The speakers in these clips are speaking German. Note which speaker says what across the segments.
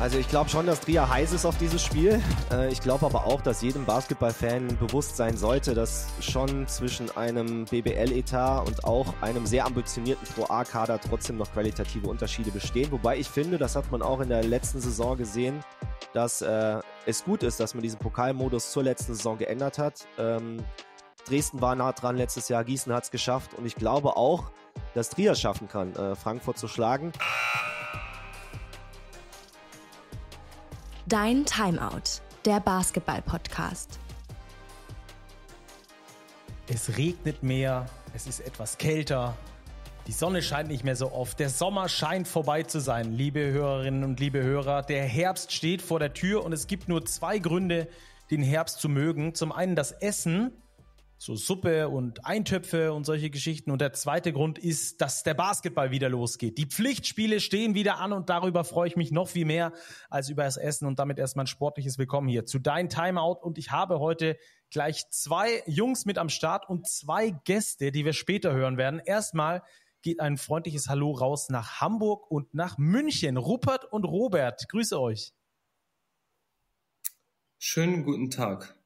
Speaker 1: Also ich glaube schon, dass Trier heiß ist auf dieses Spiel. Äh, ich glaube aber auch, dass jedem Basketballfan bewusst sein sollte, dass schon zwischen einem BBL-Etat und auch einem sehr ambitionierten Pro-A-Kader trotzdem noch qualitative Unterschiede bestehen. Wobei ich finde, das hat man auch in der letzten Saison gesehen, dass äh, es gut ist, dass man diesen Pokalmodus zur letzten Saison geändert hat. Ähm, Dresden war nah dran letztes Jahr, Gießen hat es geschafft und ich glaube auch, dass Trier schaffen kann, äh, Frankfurt zu schlagen. Dein Timeout, der Basketball-Podcast.
Speaker 2: Es regnet mehr, es ist etwas kälter, die Sonne scheint nicht mehr so oft, der Sommer scheint vorbei zu sein, liebe Hörerinnen und liebe Hörer. Der Herbst steht vor der Tür und es gibt nur zwei Gründe, den Herbst zu mögen. Zum einen das Essen so Suppe und Eintöpfe und solche Geschichten. Und der zweite Grund ist, dass der Basketball wieder losgeht. Die Pflichtspiele stehen wieder an und darüber freue ich mich noch viel mehr als über das Essen und damit erstmal ein sportliches Willkommen hier zu Dein Timeout. Und ich habe heute gleich zwei Jungs mit am Start und zwei Gäste, die wir später hören werden. Erstmal geht ein freundliches Hallo raus nach Hamburg und nach München.
Speaker 3: Rupert und Robert, grüße euch. Schönen guten Tag.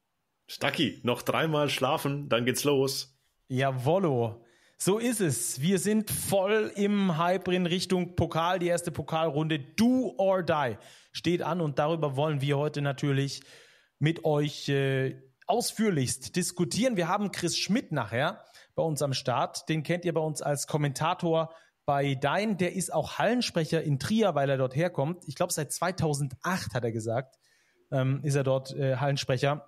Speaker 3: Stacki, noch dreimal schlafen, dann geht's los. Jawollo.
Speaker 2: So ist es. Wir sind voll im Hype in Richtung Pokal. Die erste Pokalrunde Do or Die steht an und darüber wollen wir heute natürlich mit euch äh, ausführlichst diskutieren. Wir haben Chris Schmidt nachher bei uns am Start. Den kennt ihr bei uns als Kommentator bei Dein. Der ist auch Hallensprecher in Trier, weil er dort herkommt. Ich glaube, seit 2008 hat er gesagt, ähm, ist er dort äh, Hallensprecher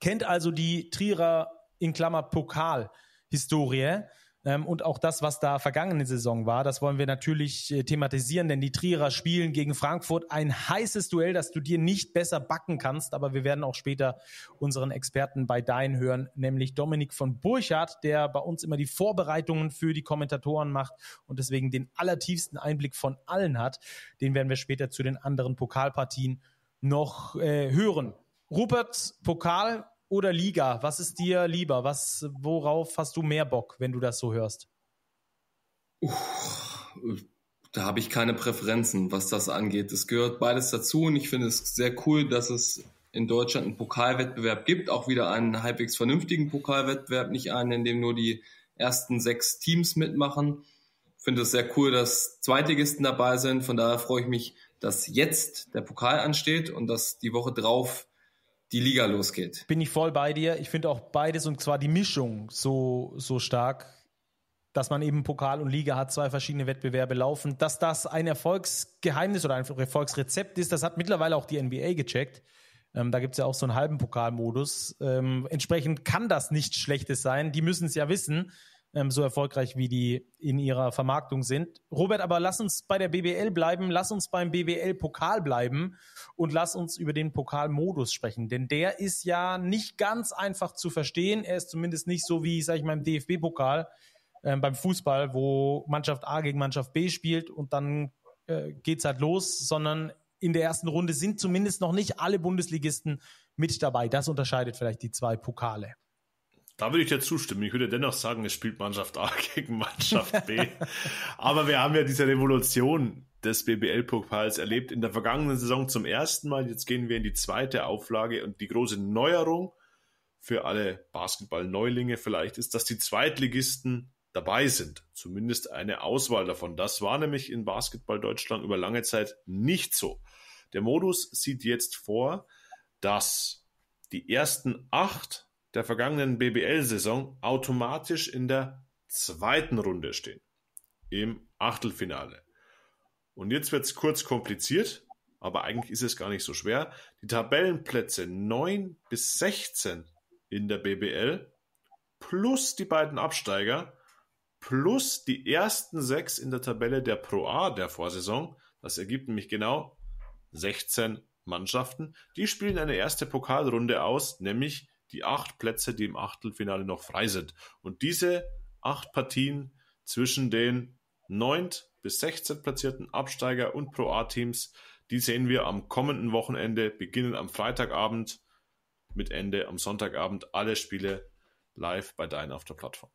Speaker 2: kennt also die Trierer in Klammer Pokal-Historie. Ähm, und auch das, was da vergangene Saison war, das wollen wir natürlich äh, thematisieren, denn die Trierer spielen gegen Frankfurt ein heißes Duell, das du dir nicht besser backen kannst. Aber wir werden auch später unseren Experten bei Dein hören, nämlich Dominik von Burchardt, der bei uns immer die Vorbereitungen für die Kommentatoren macht und deswegen den allertiefsten Einblick von allen hat. Den werden wir später zu den anderen Pokalpartien noch äh, hören. Ruperts Pokal oder Liga? Was ist dir lieber? Was, worauf hast du mehr Bock, wenn du das so hörst?
Speaker 4: Uff, da habe ich keine Präferenzen, was das angeht. Es gehört beides dazu und ich finde es sehr cool, dass es in Deutschland einen Pokalwettbewerb gibt, auch wieder einen halbwegs vernünftigen Pokalwettbewerb, nicht einen, in dem nur die ersten sechs Teams mitmachen. Ich finde es sehr cool, dass Zweitligisten dabei sind. Von daher freue ich mich, dass jetzt der Pokal ansteht und dass die Woche drauf die Liga
Speaker 2: losgeht. Bin ich voll bei dir. Ich finde auch beides und zwar die Mischung so, so stark, dass man eben Pokal und Liga hat, zwei verschiedene Wettbewerbe laufen. Dass das ein Erfolgsgeheimnis oder ein Erfolgsrezept ist, das hat mittlerweile auch die NBA gecheckt. Ähm, da gibt es ja auch so einen halben Pokalmodus. Ähm, entsprechend kann das nichts Schlechtes sein. Die müssen es ja wissen ähm, so erfolgreich wie die in ihrer Vermarktung sind. Robert, aber lass uns bei der BBL bleiben, lass uns beim BBL-Pokal bleiben und lass uns über den Pokalmodus sprechen, denn der ist ja nicht ganz einfach zu verstehen. Er ist zumindest nicht so wie, sag ich mal, im DFB-Pokal ähm, beim Fußball, wo Mannschaft A gegen Mannschaft B spielt und dann äh, es halt los, sondern in der ersten Runde sind zumindest noch nicht alle Bundesligisten mit dabei. Das unterscheidet vielleicht die zwei Pokale.
Speaker 3: Da würde ich dir zustimmen. Ich würde dennoch sagen, es spielt Mannschaft A gegen Mannschaft B. Aber wir haben ja diese Revolution des BBL-Pokals erlebt in der vergangenen Saison zum ersten Mal. Jetzt gehen wir in die zweite Auflage und die große Neuerung für alle Basketball-Neulinge vielleicht ist, dass die Zweitligisten dabei sind. Zumindest eine Auswahl davon. Das war nämlich in Basketball Deutschland über lange Zeit nicht so. Der Modus sieht jetzt vor, dass die ersten acht der vergangenen BBL-Saison automatisch in der zweiten Runde stehen, im Achtelfinale. Und jetzt wird es kurz kompliziert, aber eigentlich ist es gar nicht so schwer. Die Tabellenplätze 9 bis 16 in der BBL plus die beiden Absteiger plus die ersten sechs in der Tabelle der Pro A der Vorsaison, das ergibt nämlich genau 16 Mannschaften, die spielen eine erste Pokalrunde aus, nämlich die acht Plätze, die im Achtelfinale noch frei sind. Und diese acht Partien zwischen den neunt bis 16 platzierten Absteiger und Pro A-Teams, die sehen wir am kommenden Wochenende, beginnen am Freitagabend mit Ende am Sonntagabend. Alle Spiele live bei deinen auf der Plattform.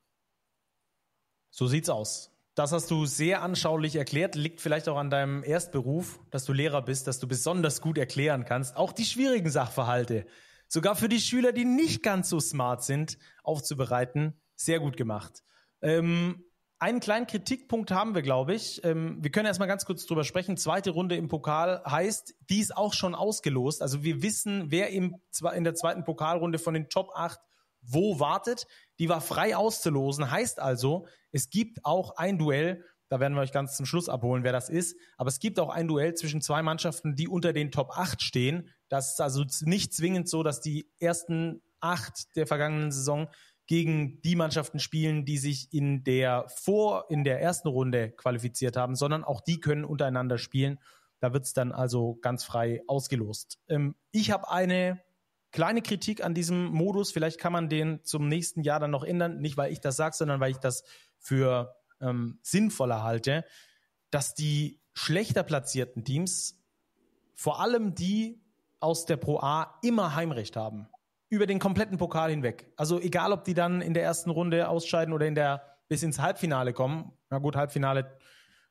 Speaker 2: So sieht's aus. Das hast du sehr anschaulich erklärt. Liegt vielleicht auch an deinem Erstberuf, dass du Lehrer bist, dass du besonders gut erklären kannst. Auch die schwierigen Sachverhalte sogar für die Schüler, die nicht ganz so smart sind, aufzubereiten. Sehr gut gemacht. Ähm, einen kleinen Kritikpunkt haben wir, glaube ich. Ähm, wir können erstmal ganz kurz drüber sprechen. Zweite Runde im Pokal heißt, die ist auch schon ausgelost. Also wir wissen, wer im, in der zweiten Pokalrunde von den Top 8 wo wartet. Die war frei auszulosen. Heißt also, es gibt auch ein Duell da werden wir euch ganz zum Schluss abholen, wer das ist. Aber es gibt auch ein Duell zwischen zwei Mannschaften, die unter den Top 8 stehen. Das ist also nicht zwingend so, dass die ersten acht der vergangenen Saison gegen die Mannschaften spielen, die sich in der vor in der ersten Runde qualifiziert haben, sondern auch die können untereinander spielen. Da wird es dann also ganz frei ausgelost. Ähm, ich habe eine kleine Kritik an diesem Modus. Vielleicht kann man den zum nächsten Jahr dann noch ändern. Nicht, weil ich das sage, sondern weil ich das für ähm, sinnvoller halte, dass die schlechter platzierten Teams, vor allem die aus der Pro A, immer Heimrecht haben. Über den kompletten Pokal hinweg. Also egal, ob die dann in der ersten Runde ausscheiden oder in der bis ins Halbfinale kommen. Na gut, Halbfinale,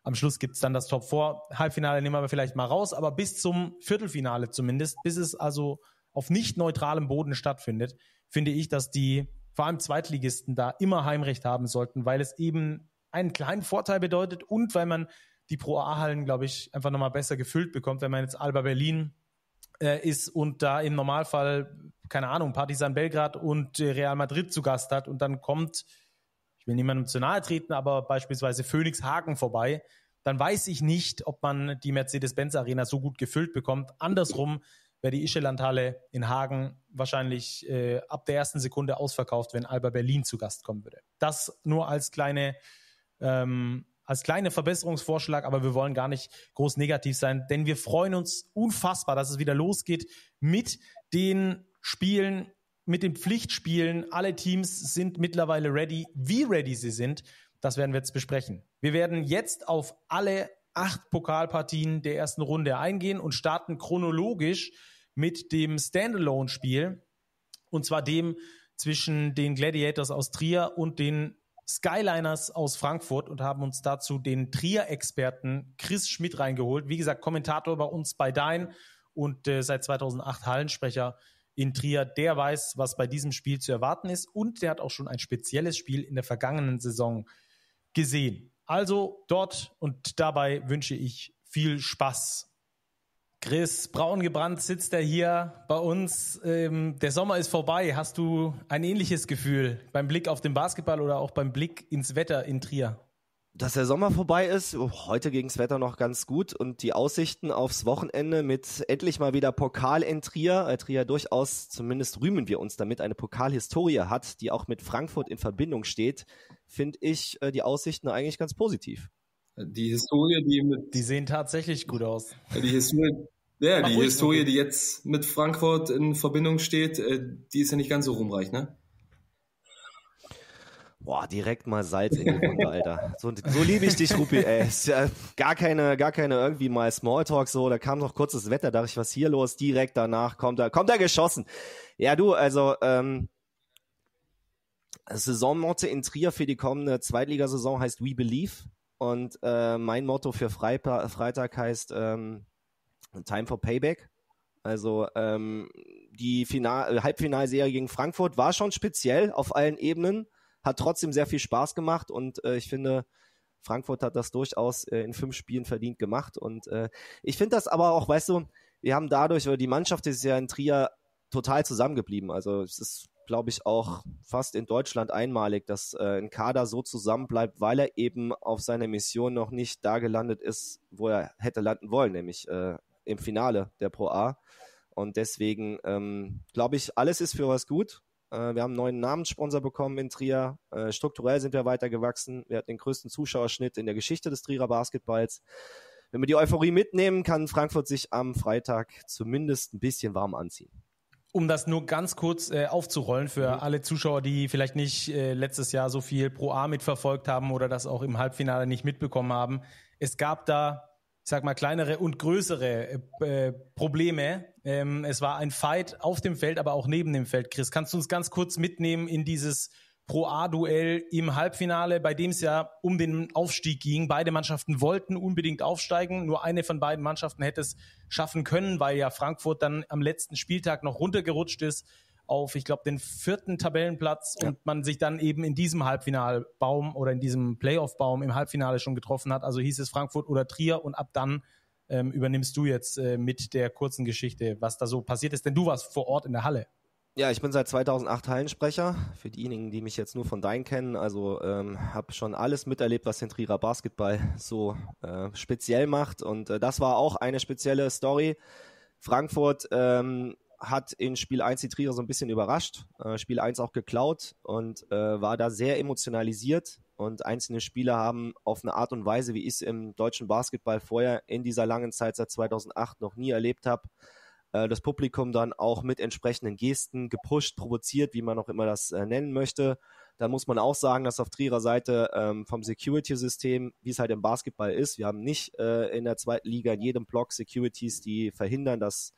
Speaker 2: am Schluss gibt es dann das Top 4. Halbfinale nehmen wir vielleicht mal raus, aber bis zum Viertelfinale zumindest, bis es also auf nicht neutralem Boden stattfindet, finde ich, dass die vor allem Zweitligisten da immer Heimrecht haben sollten, weil es eben einen kleinen Vorteil bedeutet und weil man die Pro A-Hallen, glaube ich, einfach nochmal besser gefüllt bekommt, wenn man jetzt Alba Berlin äh, ist und da im Normalfall, keine Ahnung, Partisan Belgrad und äh, Real Madrid zu Gast hat und dann kommt, ich will niemandem zu nahe treten, aber beispielsweise Phoenix Hagen vorbei, dann weiß ich nicht, ob man die Mercedes-Benz-Arena so gut gefüllt bekommt. Andersrum wäre die Ischeland-Halle in Hagen wahrscheinlich äh, ab der ersten Sekunde ausverkauft, wenn Alba Berlin zu Gast kommen würde. Das nur als kleine ähm, als kleiner Verbesserungsvorschlag, aber wir wollen gar nicht groß negativ sein, denn wir freuen uns unfassbar, dass es wieder losgeht mit den Spielen, mit den Pflichtspielen. Alle Teams sind mittlerweile ready. Wie ready sie sind, das werden wir jetzt besprechen. Wir werden jetzt auf alle acht Pokalpartien der ersten Runde eingehen und starten chronologisch mit dem Standalone-Spiel. Und zwar dem zwischen den Gladiators aus Trier und den Skyliners aus Frankfurt und haben uns dazu den Trier-Experten Chris Schmidt reingeholt. Wie gesagt, Kommentator bei uns bei Dein und äh, seit 2008 Hallensprecher in Trier. Der weiß, was bei diesem Spiel zu erwarten ist und der hat auch schon ein spezielles Spiel in der vergangenen Saison gesehen. Also dort und dabei wünsche ich viel Spaß Chris, braun gebrannt sitzt er hier bei uns. Ähm, der Sommer ist vorbei. Hast du ein ähnliches Gefühl beim Blick auf den Basketball oder auch beim Blick ins Wetter in Trier?
Speaker 1: Dass der Sommer vorbei ist, oh, heute ging das Wetter noch ganz gut und die Aussichten aufs Wochenende mit endlich mal wieder Pokal in Trier, weil äh, Trier durchaus, zumindest rühmen wir uns damit, eine Pokalhistorie hat, die auch mit Frankfurt in Verbindung steht, finde ich äh, die Aussichten eigentlich ganz positiv. Die Historie, die mit. Die sehen tatsächlich gut aus. Die Historie,
Speaker 4: ja, Mach die Historie, die jetzt mit Frankfurt in Verbindung steht, äh,
Speaker 1: die ist ja nicht ganz so rumreich, ne? Boah, direkt mal Salz in die Wunde, Alter. So, so liebe ich dich, Rupi, ey. Ist ja gar keine, gar keine irgendwie mal Smalltalk so. Da kam noch kurzes Wetter, da dachte ich, was hier los? Direkt danach kommt er, kommt er geschossen. Ja, du, also, ähm, Saisonmotto in Trier für die kommende Zweitligasaison heißt We Believe. Und äh, mein Motto für Freitag heißt ähm, Time for Payback. Also ähm, die Final äh, Halbfinalserie gegen Frankfurt war schon speziell auf allen Ebenen, hat trotzdem sehr viel Spaß gemacht und äh, ich finde, Frankfurt hat das durchaus äh, in fünf Spielen verdient gemacht. Und äh, ich finde das aber auch, weißt du, wir haben dadurch, oder die Mannschaft ist ja in Trier total zusammengeblieben. Also es ist, glaube ich, auch fast in Deutschland einmalig, dass äh, ein Kader so zusammenbleibt, weil er eben auf seiner Mission noch nicht da gelandet ist, wo er hätte landen wollen, nämlich äh, im Finale der Pro A. Und deswegen ähm, glaube ich, alles ist für was gut. Äh, wir haben einen neuen Namenssponsor bekommen in Trier. Äh, strukturell sind wir weiter gewachsen. Wir hatten den größten Zuschauerschnitt in der Geschichte des Trierer Basketballs. Wenn wir die Euphorie mitnehmen, kann Frankfurt sich am Freitag zumindest ein bisschen warm anziehen.
Speaker 2: Um das nur ganz kurz äh, aufzurollen für mhm. alle Zuschauer, die vielleicht nicht äh, letztes Jahr so viel Pro A mitverfolgt haben oder das auch im Halbfinale nicht mitbekommen haben. Es gab da ich sag mal, kleinere und größere äh, äh, Probleme. Ähm, es war ein Fight auf dem Feld, aber auch neben dem Feld. Chris, kannst du uns ganz kurz mitnehmen in dieses Pro-A-Duell im Halbfinale, bei dem es ja um den Aufstieg ging. Beide Mannschaften wollten unbedingt aufsteigen. Nur eine von beiden Mannschaften hätte es schaffen können, weil ja Frankfurt dann am letzten Spieltag noch runtergerutscht ist auf, ich glaube, den vierten Tabellenplatz ja. und man sich dann eben in diesem Halbfinalbaum oder in diesem Playoff-Baum im Halbfinale schon getroffen hat. Also hieß es Frankfurt oder Trier und ab dann ähm, übernimmst du jetzt äh, mit der kurzen Geschichte, was da so passiert ist, denn du warst vor Ort in der Halle.
Speaker 1: Ja, ich bin seit 2008 Hallensprecher. Für diejenigen, die mich jetzt nur von Dein kennen, also ähm, habe schon alles miterlebt, was den Trierer Basketball so äh, speziell macht. Und äh, das war auch eine spezielle Story. Frankfurt ähm, hat in Spiel 1 die Trierer so ein bisschen überrascht, äh, Spiel 1 auch geklaut und äh, war da sehr emotionalisiert. Und einzelne Spieler haben auf eine Art und Weise, wie ich es im deutschen Basketball vorher in dieser langen Zeit seit 2008 noch nie erlebt habe, äh, das Publikum dann auch mit entsprechenden Gesten gepusht, provoziert, wie man auch immer das äh, nennen möchte. Dann muss man auch sagen, dass auf Trierer Seite ähm, vom Security-System, wie es halt im Basketball ist, wir haben nicht äh, in der zweiten Liga in jedem Block Securities, die verhindern, dass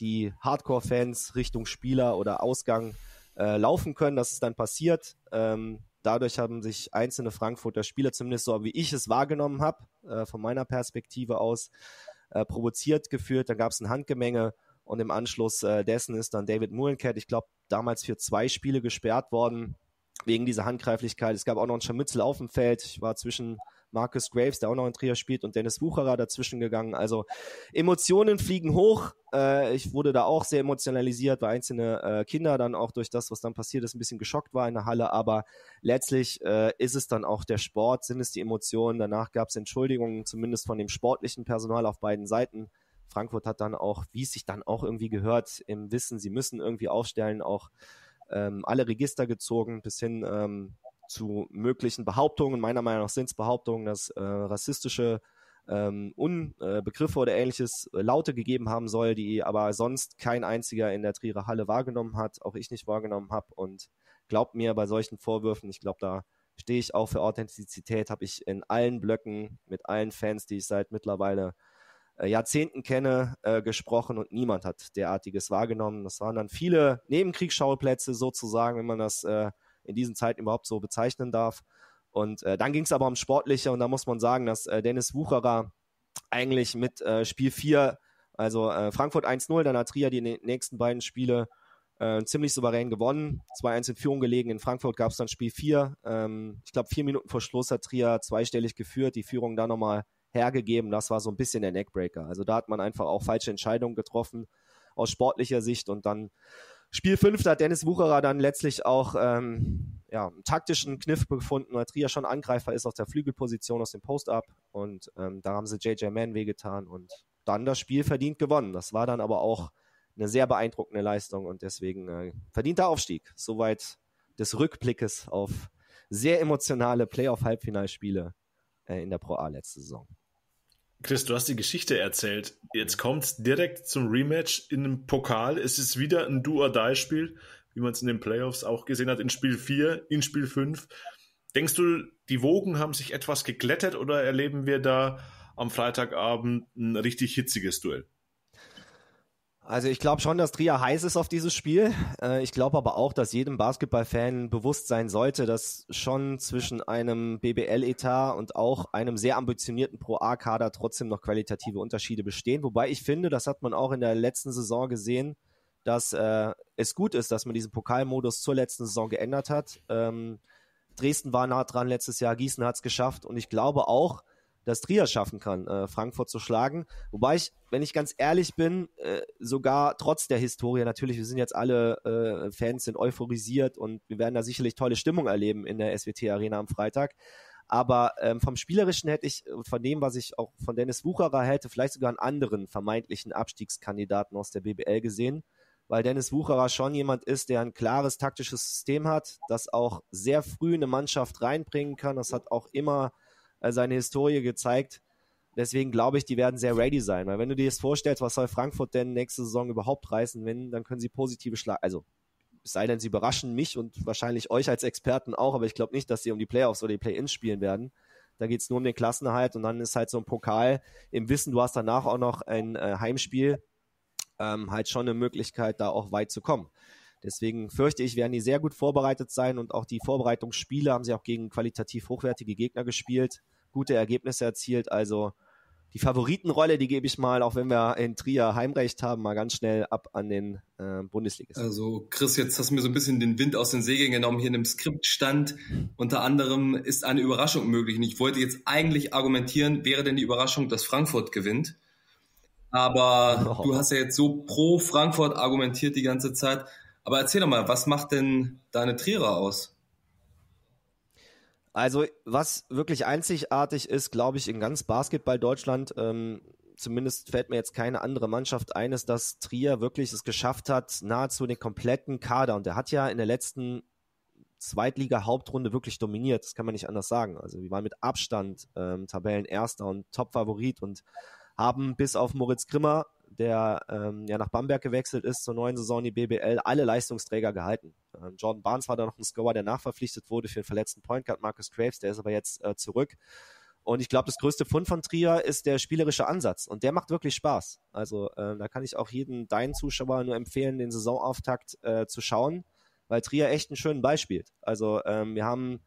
Speaker 1: die Hardcore-Fans Richtung Spieler oder Ausgang äh, laufen können. Das ist dann passiert. Ähm, dadurch haben sich einzelne Frankfurter Spieler, zumindest so wie ich es wahrgenommen habe, äh, von meiner Perspektive aus, äh, provoziert geführt. Dann gab es ein Handgemenge und im Anschluss äh, dessen ist dann David Mullencat, ich glaube, damals für zwei Spiele gesperrt worden wegen dieser Handgreiflichkeit. Es gab auch noch einen Scharmützel auf dem Feld. Ich war zwischen Marcus Graves, der auch noch in Trier spielt, und Dennis Wucherer dazwischen gegangen. Also Emotionen fliegen hoch. Äh, ich wurde da auch sehr emotionalisiert, weil einzelne äh, Kinder dann auch durch das, was dann passiert ist, ein bisschen geschockt war in der Halle. Aber letztlich äh, ist es dann auch der Sport, sind es die Emotionen. Danach gab es Entschuldigungen, zumindest von dem sportlichen Personal auf beiden Seiten. Frankfurt hat dann auch, wie es sich dann auch irgendwie gehört, im Wissen, sie müssen irgendwie aufstellen, auch ähm, alle Register gezogen, bis hin ähm, zu möglichen Behauptungen, meiner Meinung nach sind es Behauptungen, dass äh, rassistische ähm, Unbegriffe äh, oder ähnliches äh, Laute gegeben haben soll, die aber sonst kein einziger in der Trierer Halle wahrgenommen hat, auch ich nicht wahrgenommen habe. Und glaubt mir, bei solchen Vorwürfen, ich glaube, da stehe ich auch für Authentizität, habe ich in allen Blöcken mit allen Fans, die ich seit mittlerweile äh, Jahrzehnten kenne, äh, gesprochen und niemand hat derartiges wahrgenommen. Das waren dann viele Nebenkriegsschauplätze sozusagen, wenn man das äh, in diesen Zeiten überhaupt so bezeichnen darf. Und äh, dann ging es aber ums Sportliche und da muss man sagen, dass äh, Dennis Wucherer eigentlich mit äh, Spiel 4, also äh, Frankfurt 1-0, dann hat Trier die nächsten beiden Spiele äh, ziemlich souverän gewonnen. 2-1 in Führung gelegen. In Frankfurt gab es dann Spiel 4. Ähm, ich glaube, vier Minuten vor Schluss hat Trier zweistellig geführt, die Führung dann nochmal hergegeben. Das war so ein bisschen der Neckbreaker. Also da hat man einfach auch falsche Entscheidungen getroffen aus sportlicher Sicht und dann Spiel 5, da hat Dennis Wucherer dann letztlich auch ähm, ja, einen taktischen Kniff gefunden, weil Trier schon Angreifer ist auf der Flügelposition aus dem Post-Up und ähm, da haben sie JJ Mann wehgetan und dann das Spiel verdient gewonnen. Das war dann aber auch eine sehr beeindruckende Leistung und deswegen äh, verdienter Aufstieg. Soweit des Rückblickes auf sehr emotionale Playoff-Halbfinalspiele äh, in der Pro A letzte Saison.
Speaker 3: Chris, du hast die Geschichte erzählt. Jetzt kommt's direkt zum Rematch in einem Pokal. Es ist wieder ein Do-or-Die-Spiel, wie man es in den Playoffs auch gesehen hat, in Spiel 4, in Spiel 5. Denkst du, die Wogen haben sich etwas geglättet oder erleben wir da am Freitagabend ein richtig hitziges
Speaker 1: Duell? Also ich glaube schon, dass Trier heiß ist auf dieses Spiel. Äh, ich glaube aber auch, dass jedem Basketballfan bewusst sein sollte, dass schon zwischen einem BBL-Etat und auch einem sehr ambitionierten Pro-A-Kader trotzdem noch qualitative Unterschiede bestehen. Wobei ich finde, das hat man auch in der letzten Saison gesehen, dass äh, es gut ist, dass man diesen Pokalmodus zur letzten Saison geändert hat. Ähm, Dresden war nah dran letztes Jahr, Gießen hat es geschafft und ich glaube auch, dass Trier schaffen kann, äh, Frankfurt zu schlagen. Wobei ich, wenn ich ganz ehrlich bin, äh, sogar trotz der Historie, natürlich, wir sind jetzt alle äh, Fans, sind euphorisiert und wir werden da sicherlich tolle Stimmung erleben in der SWT Arena am Freitag. Aber ähm, vom Spielerischen hätte ich, von dem, was ich auch von Dennis Wucherer hätte, vielleicht sogar einen anderen vermeintlichen Abstiegskandidaten aus der BBL gesehen, weil Dennis Wucherer schon jemand ist, der ein klares taktisches System hat, das auch sehr früh eine Mannschaft reinbringen kann. Das hat auch immer äh, seine Historie gezeigt. Deswegen glaube ich, die werden sehr ready sein. Weil wenn du dir jetzt vorstellst, was soll Frankfurt denn nächste Saison überhaupt reißen, wenn, dann können sie positive Schlag, also es sei denn, sie überraschen mich und wahrscheinlich euch als Experten auch, aber ich glaube nicht, dass sie um die Playoffs oder die Play-Ins spielen werden. Da geht es nur um den Klassenhalt und dann ist halt so ein Pokal im Wissen, du hast danach auch noch ein äh, Heimspiel, ähm, halt schon eine Möglichkeit, da auch weit zu kommen. Deswegen fürchte ich, werden die sehr gut vorbereitet sein und auch die Vorbereitungsspiele haben sie auch gegen qualitativ hochwertige Gegner gespielt gute Ergebnisse erzielt. Also die Favoritenrolle, die gebe ich mal, auch wenn wir in Trier Heimrecht haben, mal ganz schnell ab an den äh, Bundesligisten.
Speaker 4: Also Chris, jetzt hast du mir so ein bisschen den Wind aus den Segeln genommen. Hier in dem Skript stand, unter anderem ist eine Überraschung möglich. Und ich wollte jetzt eigentlich argumentieren, wäre denn die Überraschung, dass Frankfurt gewinnt? Aber oh. du hast ja jetzt so pro Frankfurt argumentiert die ganze Zeit. Aber erzähl doch mal, was macht denn deine Trierer aus?
Speaker 1: Also was wirklich einzigartig ist, glaube ich, in ganz Basketball Deutschland, ähm, zumindest fällt mir jetzt keine andere Mannschaft ein, ist, dass Trier wirklich es geschafft hat, nahezu den kompletten Kader. Und er hat ja in der letzten Zweitliga-Hauptrunde wirklich dominiert. Das kann man nicht anders sagen. Also wir waren mit Abstand ähm, Tabellenerster und Topfavorit und haben bis auf Moritz Grimmer der ähm, ja nach Bamberg gewechselt ist, zur neuen Saison die BBL, alle Leistungsträger gehalten. Ähm, Jordan Barnes war da noch ein Scorer, der nachverpflichtet wurde für den verletzten Point Guard Marcus Graves, der ist aber jetzt äh, zurück. Und ich glaube, das größte Fund von Trier ist der spielerische Ansatz. Und der macht wirklich Spaß. Also äh, da kann ich auch jedem deinen Zuschauer nur empfehlen, den Saisonauftakt äh, zu schauen, weil Trier echt einen schönen Ball spielt. Also ähm, wir haben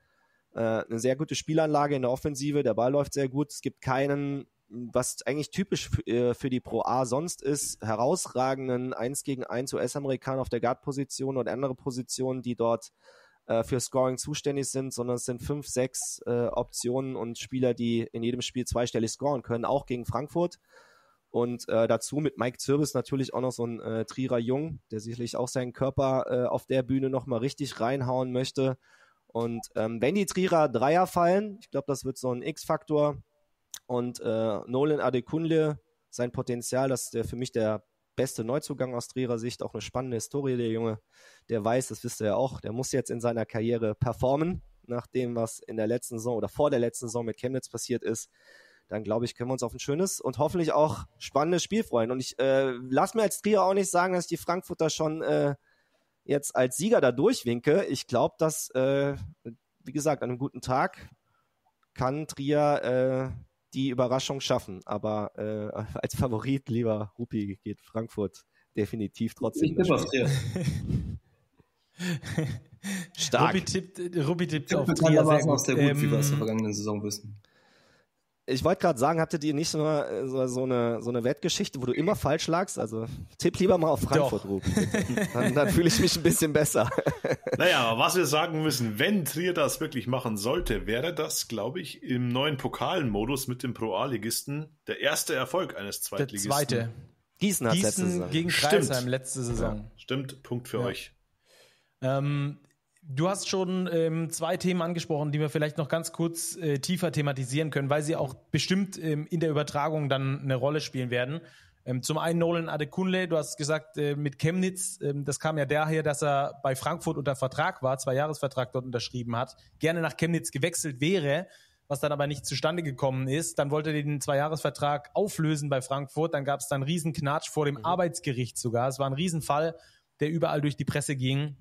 Speaker 1: äh, eine sehr gute Spielanlage in der Offensive, der Ball läuft sehr gut, es gibt keinen was eigentlich typisch äh, für die Pro A sonst ist, herausragenden 1 gegen 1 US-Amerikaner auf der Guard-Position und andere Positionen, die dort äh, für Scoring zuständig sind, sondern es sind fünf, sechs äh, Optionen und Spieler, die in jedem Spiel zweistellig scoren können, auch gegen Frankfurt. Und äh, dazu mit Mike Zirbis natürlich auch noch so ein äh, Trierer Jung, der sicherlich auch seinen Körper äh, auf der Bühne nochmal richtig reinhauen möchte. Und ähm, wenn die Trierer Dreier fallen, ich glaube, das wird so ein X-Faktor, und äh, Nolan Adekunle, sein Potenzial, das ist der, für mich der beste Neuzugang aus Trierer Sicht, auch eine spannende Historie, der Junge, der weiß, das wisst ihr ja auch, der muss jetzt in seiner Karriere performen, nach dem, was in der letzten Saison oder vor der letzten Saison mit Chemnitz passiert ist. Dann glaube ich, können wir uns auf ein schönes und hoffentlich auch spannendes Spiel freuen. Und ich äh, lasse mir als Trier auch nicht sagen, dass ich die Frankfurter schon äh, jetzt als Sieger da durchwinke. Ich glaube, dass, äh, wie gesagt, an einem guten Tag kann Trier äh, die Überraschung schaffen. Aber äh, als Favorit, lieber Rupi, geht Frankfurt definitiv trotzdem.
Speaker 2: Ich auf Stark. Rubi tippt, Rubi tippt auf Trier sehr gut. aus der ähm, gut, wie wir aus der vergangenen
Speaker 1: Saison wissen. Ich wollte gerade sagen, hattet ihr nicht so eine, so, so, eine, so eine Wettgeschichte, wo du immer falsch lagst? Also tipp lieber mal auf Frankfurt, Ruben. Dann, dann fühle ich mich ein bisschen besser.
Speaker 3: Naja, was wir sagen müssen, wenn Trier das wirklich machen sollte, wäre das, glaube ich, im neuen Pokalenmodus mit dem Pro-A-Ligisten der erste Erfolg eines Zweitligisten. Der zweite. Gießen hat Gießen letzte gegen Kreisheim Stimmt. letzte Saison. Ja, stimmt, Punkt für ja. euch.
Speaker 2: Ähm, Du hast schon ähm, zwei Themen angesprochen, die wir vielleicht noch ganz kurz äh, tiefer thematisieren können, weil sie auch bestimmt ähm, in der Übertragung dann eine Rolle spielen werden. Ähm, zum einen Nolan Adekunle, du hast gesagt, äh, mit Chemnitz, ähm, das kam ja daher, dass er bei Frankfurt unter Vertrag war, zwei Jahresvertrag dort unterschrieben hat, gerne nach Chemnitz gewechselt wäre, was dann aber nicht zustande gekommen ist. Dann wollte er den Zweijahresvertrag auflösen bei Frankfurt, dann gab es dann einen Riesenknatsch vor dem mhm. Arbeitsgericht sogar. Es war ein Riesenfall, der überall durch die Presse ging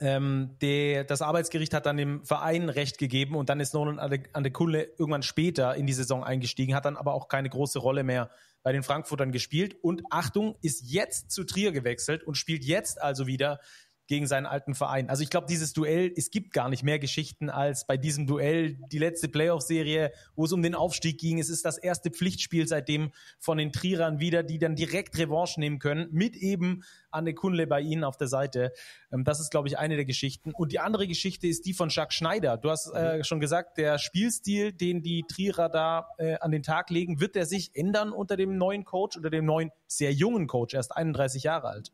Speaker 2: ähm, der, das Arbeitsgericht hat dann dem Verein Recht gegeben und dann ist Nolan an der Kulle irgendwann später in die Saison eingestiegen, hat dann aber auch keine große Rolle mehr bei den Frankfurtern gespielt und Achtung, ist jetzt zu Trier gewechselt und spielt jetzt also wieder gegen seinen alten Verein. Also ich glaube, dieses Duell, es gibt gar nicht mehr Geschichten als bei diesem Duell, die letzte Playoff-Serie, wo es um den Aufstieg ging. Es ist das erste Pflichtspiel seitdem von den Trierern wieder, die dann direkt Revanche nehmen können, mit eben Anne Kunle bei ihnen auf der Seite. Ähm, das ist, glaube ich, eine der Geschichten. Und die andere Geschichte ist die von Jacques Schneider. Du hast äh, mhm. schon gesagt, der Spielstil, den die Trierer da äh, an den Tag legen, wird er sich ändern unter dem neuen Coach, unter dem neuen, sehr jungen Coach, erst 31 Jahre alt?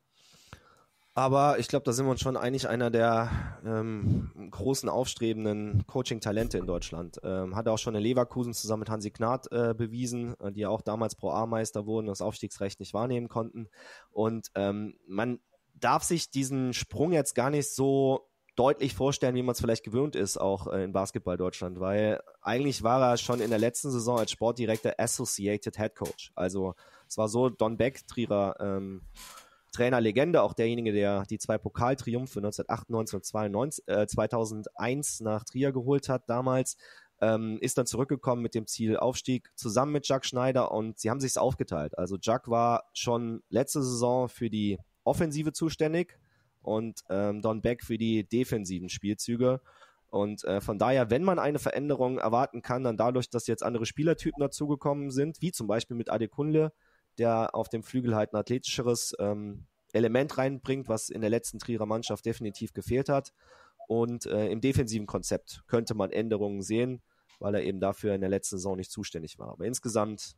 Speaker 1: Aber ich glaube, da sind wir uns schon eigentlich einer der ähm, großen aufstrebenden Coaching-Talente in Deutschland. Ähm, hat er auch schon in Leverkusen zusammen mit Hansi Gnad äh, bewiesen, äh, die ja auch damals Pro A-Meister wurden und das Aufstiegsrecht nicht wahrnehmen konnten. Und ähm, man darf sich diesen Sprung jetzt gar nicht so deutlich vorstellen, wie man es vielleicht gewöhnt ist, auch äh, in Basketball Deutschland, weil eigentlich war er schon in der letzten Saison als Sportdirektor Associated Head Coach. Also es war so, Don Beck, Trierer ähm, Trainerlegende, auch derjenige, der die zwei Pokaltriumphe 1998 und 92, äh, 2001 nach Trier geholt hat damals, ähm, ist dann zurückgekommen mit dem Ziel Aufstieg zusammen mit Jack Schneider und sie haben sich's aufgeteilt. Also Jack war schon letzte Saison für die Offensive zuständig und ähm, Don Beck für die defensiven Spielzüge. Und äh, von daher, wenn man eine Veränderung erwarten kann, dann dadurch, dass jetzt andere Spielertypen dazugekommen sind, wie zum Beispiel mit Adekunle, der auf dem Flügel halt ein athletischeres ähm, Element reinbringt, was in der letzten Trierer Mannschaft definitiv gefehlt hat. Und äh, im defensiven Konzept könnte man Änderungen sehen, weil er eben dafür in der letzten Saison nicht zuständig war. Aber insgesamt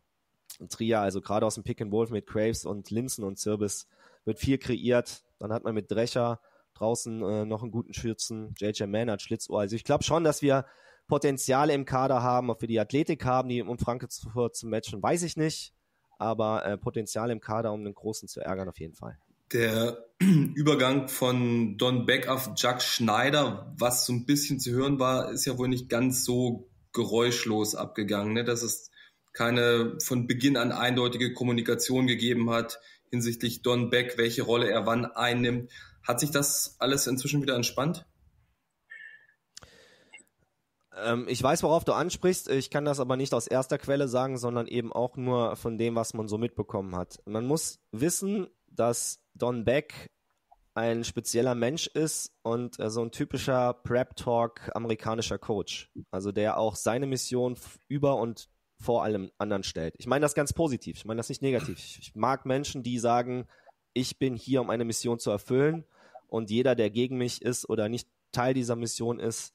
Speaker 1: ein Trier, also gerade aus dem Pick and Wolf mit Graves und Linsen und Zirbis, wird viel kreiert. Dann hat man mit Drecher draußen äh, noch einen guten Schürzen. JJ Mann hat Schlitzohr. Also ich glaube schon, dass wir Potenziale im Kader haben, ob wir die Athletik haben, die um Frankfurt zu matchen, weiß ich nicht aber äh, Potenzial im Kader, um den Großen zu ärgern, auf jeden Fall.
Speaker 4: Der Übergang von Don Beck auf Jack Schneider, was so ein bisschen zu hören war, ist ja wohl nicht ganz so geräuschlos abgegangen, ne? dass es keine von Beginn an eindeutige Kommunikation gegeben hat hinsichtlich Don Beck, welche Rolle er wann einnimmt. Hat sich das alles inzwischen
Speaker 1: wieder entspannt? Ähm, ich weiß, worauf du ansprichst. Ich kann das aber nicht aus erster Quelle sagen, sondern eben auch nur von dem, was man so mitbekommen hat. Man muss wissen, dass Don Beck ein spezieller Mensch ist und äh, so ein typischer Prep-Talk amerikanischer Coach. Also der auch seine Mission über und vor allem anderen stellt. Ich meine das ganz positiv, ich meine das nicht negativ. Ich mag Menschen, die sagen, ich bin hier, um eine Mission zu erfüllen und jeder, der gegen mich ist oder nicht Teil dieser Mission ist,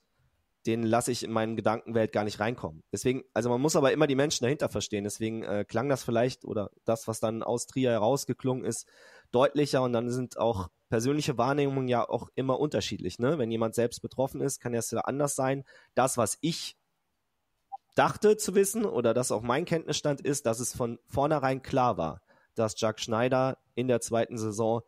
Speaker 1: den lasse ich in meinen Gedankenwelt gar nicht reinkommen. Deswegen, also man muss aber immer die Menschen dahinter verstehen. Deswegen äh, klang das vielleicht oder das, was dann aus Trier herausgeklungen ist, deutlicher und dann sind auch persönliche Wahrnehmungen ja auch immer unterschiedlich. Ne? Wenn jemand selbst betroffen ist, kann das ja anders sein. Das, was ich dachte zu wissen oder das auch mein Kenntnisstand ist, dass es von vornherein klar war, dass Jack Schneider in der zweiten Saison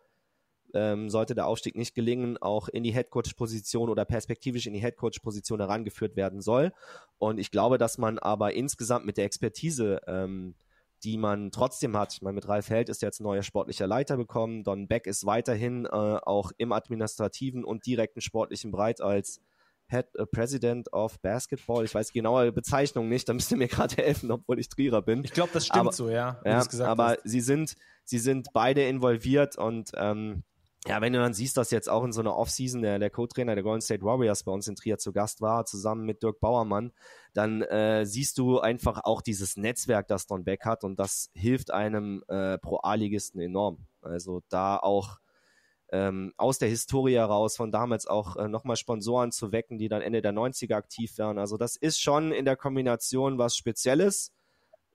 Speaker 1: ähm, sollte der Aufstieg nicht gelingen, auch in die Headcoach-Position oder perspektivisch in die Headcoach-Position herangeführt werden soll. Und ich glaube, dass man aber insgesamt mit der Expertise ähm, die man trotzdem hat. Ich meine, mit Ralf Held ist jetzt ein neuer sportlicher Leiter bekommen. Don Beck ist weiterhin äh, auch im administrativen und direkten sportlichen Bereich als Head uh, President of Basketball. Ich weiß die genaue Bezeichnung nicht, da müsst ihr mir gerade helfen, obwohl ich Trierer bin. Ich glaube, das stimmt aber, so, ja. ja aber hast. sie sind, sie sind beide involviert und ähm, ja, wenn du dann siehst, dass jetzt auch in so einer Offseason der, der Co-Trainer der Golden State Warriors bei uns in Trier zu Gast war, zusammen mit Dirk Bauermann, dann äh, siehst du einfach auch dieses Netzwerk, das Don Beck hat und das hilft einem äh, pro A-Ligisten enorm. Also da auch ähm, aus der Historie heraus von damals auch äh, nochmal Sponsoren zu wecken, die dann Ende der 90er aktiv werden. Also das ist schon in der Kombination was Spezielles,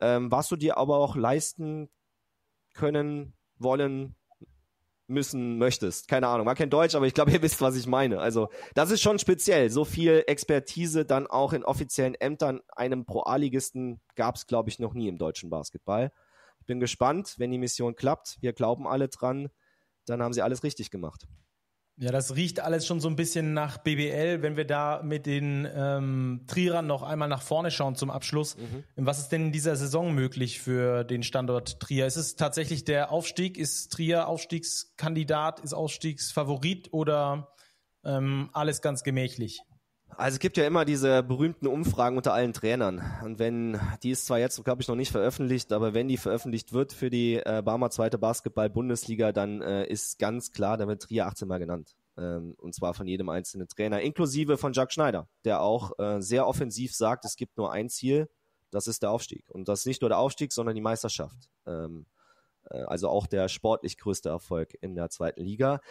Speaker 1: ähm, was du dir aber auch leisten können, wollen, müssen möchtest. Keine Ahnung, war kein Deutsch, aber ich glaube, ihr wisst, was ich meine. Also, das ist schon speziell. So viel Expertise dann auch in offiziellen Ämtern einem Pro-A-Ligisten gab es, glaube ich, noch nie im deutschen Basketball. Ich bin gespannt, wenn die Mission klappt. Wir glauben alle dran, dann haben sie alles richtig gemacht.
Speaker 2: Ja, das riecht alles schon so ein bisschen nach BBL. Wenn wir da mit den ähm, Trierern noch einmal nach vorne schauen zum Abschluss, mhm. was ist denn in dieser Saison möglich für den Standort Trier? Ist es tatsächlich der Aufstieg? Ist Trier Aufstiegskandidat? Ist Aufstiegsfavorit oder ähm, alles ganz gemächlich?
Speaker 1: Also es gibt ja immer diese berühmten Umfragen unter allen Trainern. Und wenn, die ist zwar jetzt, glaube ich, noch nicht veröffentlicht, aber wenn die veröffentlicht wird für die äh, Barmer zweite Basketball-Bundesliga, dann äh, ist ganz klar, da wird Trier 18 Mal genannt. Ähm, und zwar von jedem einzelnen Trainer, inklusive von Jack Schneider, der auch äh, sehr offensiv sagt, es gibt nur ein Ziel, das ist der Aufstieg. Und das ist nicht nur der Aufstieg, sondern die Meisterschaft. Ähm, äh, also auch der sportlich größte Erfolg in der zweiten Liga.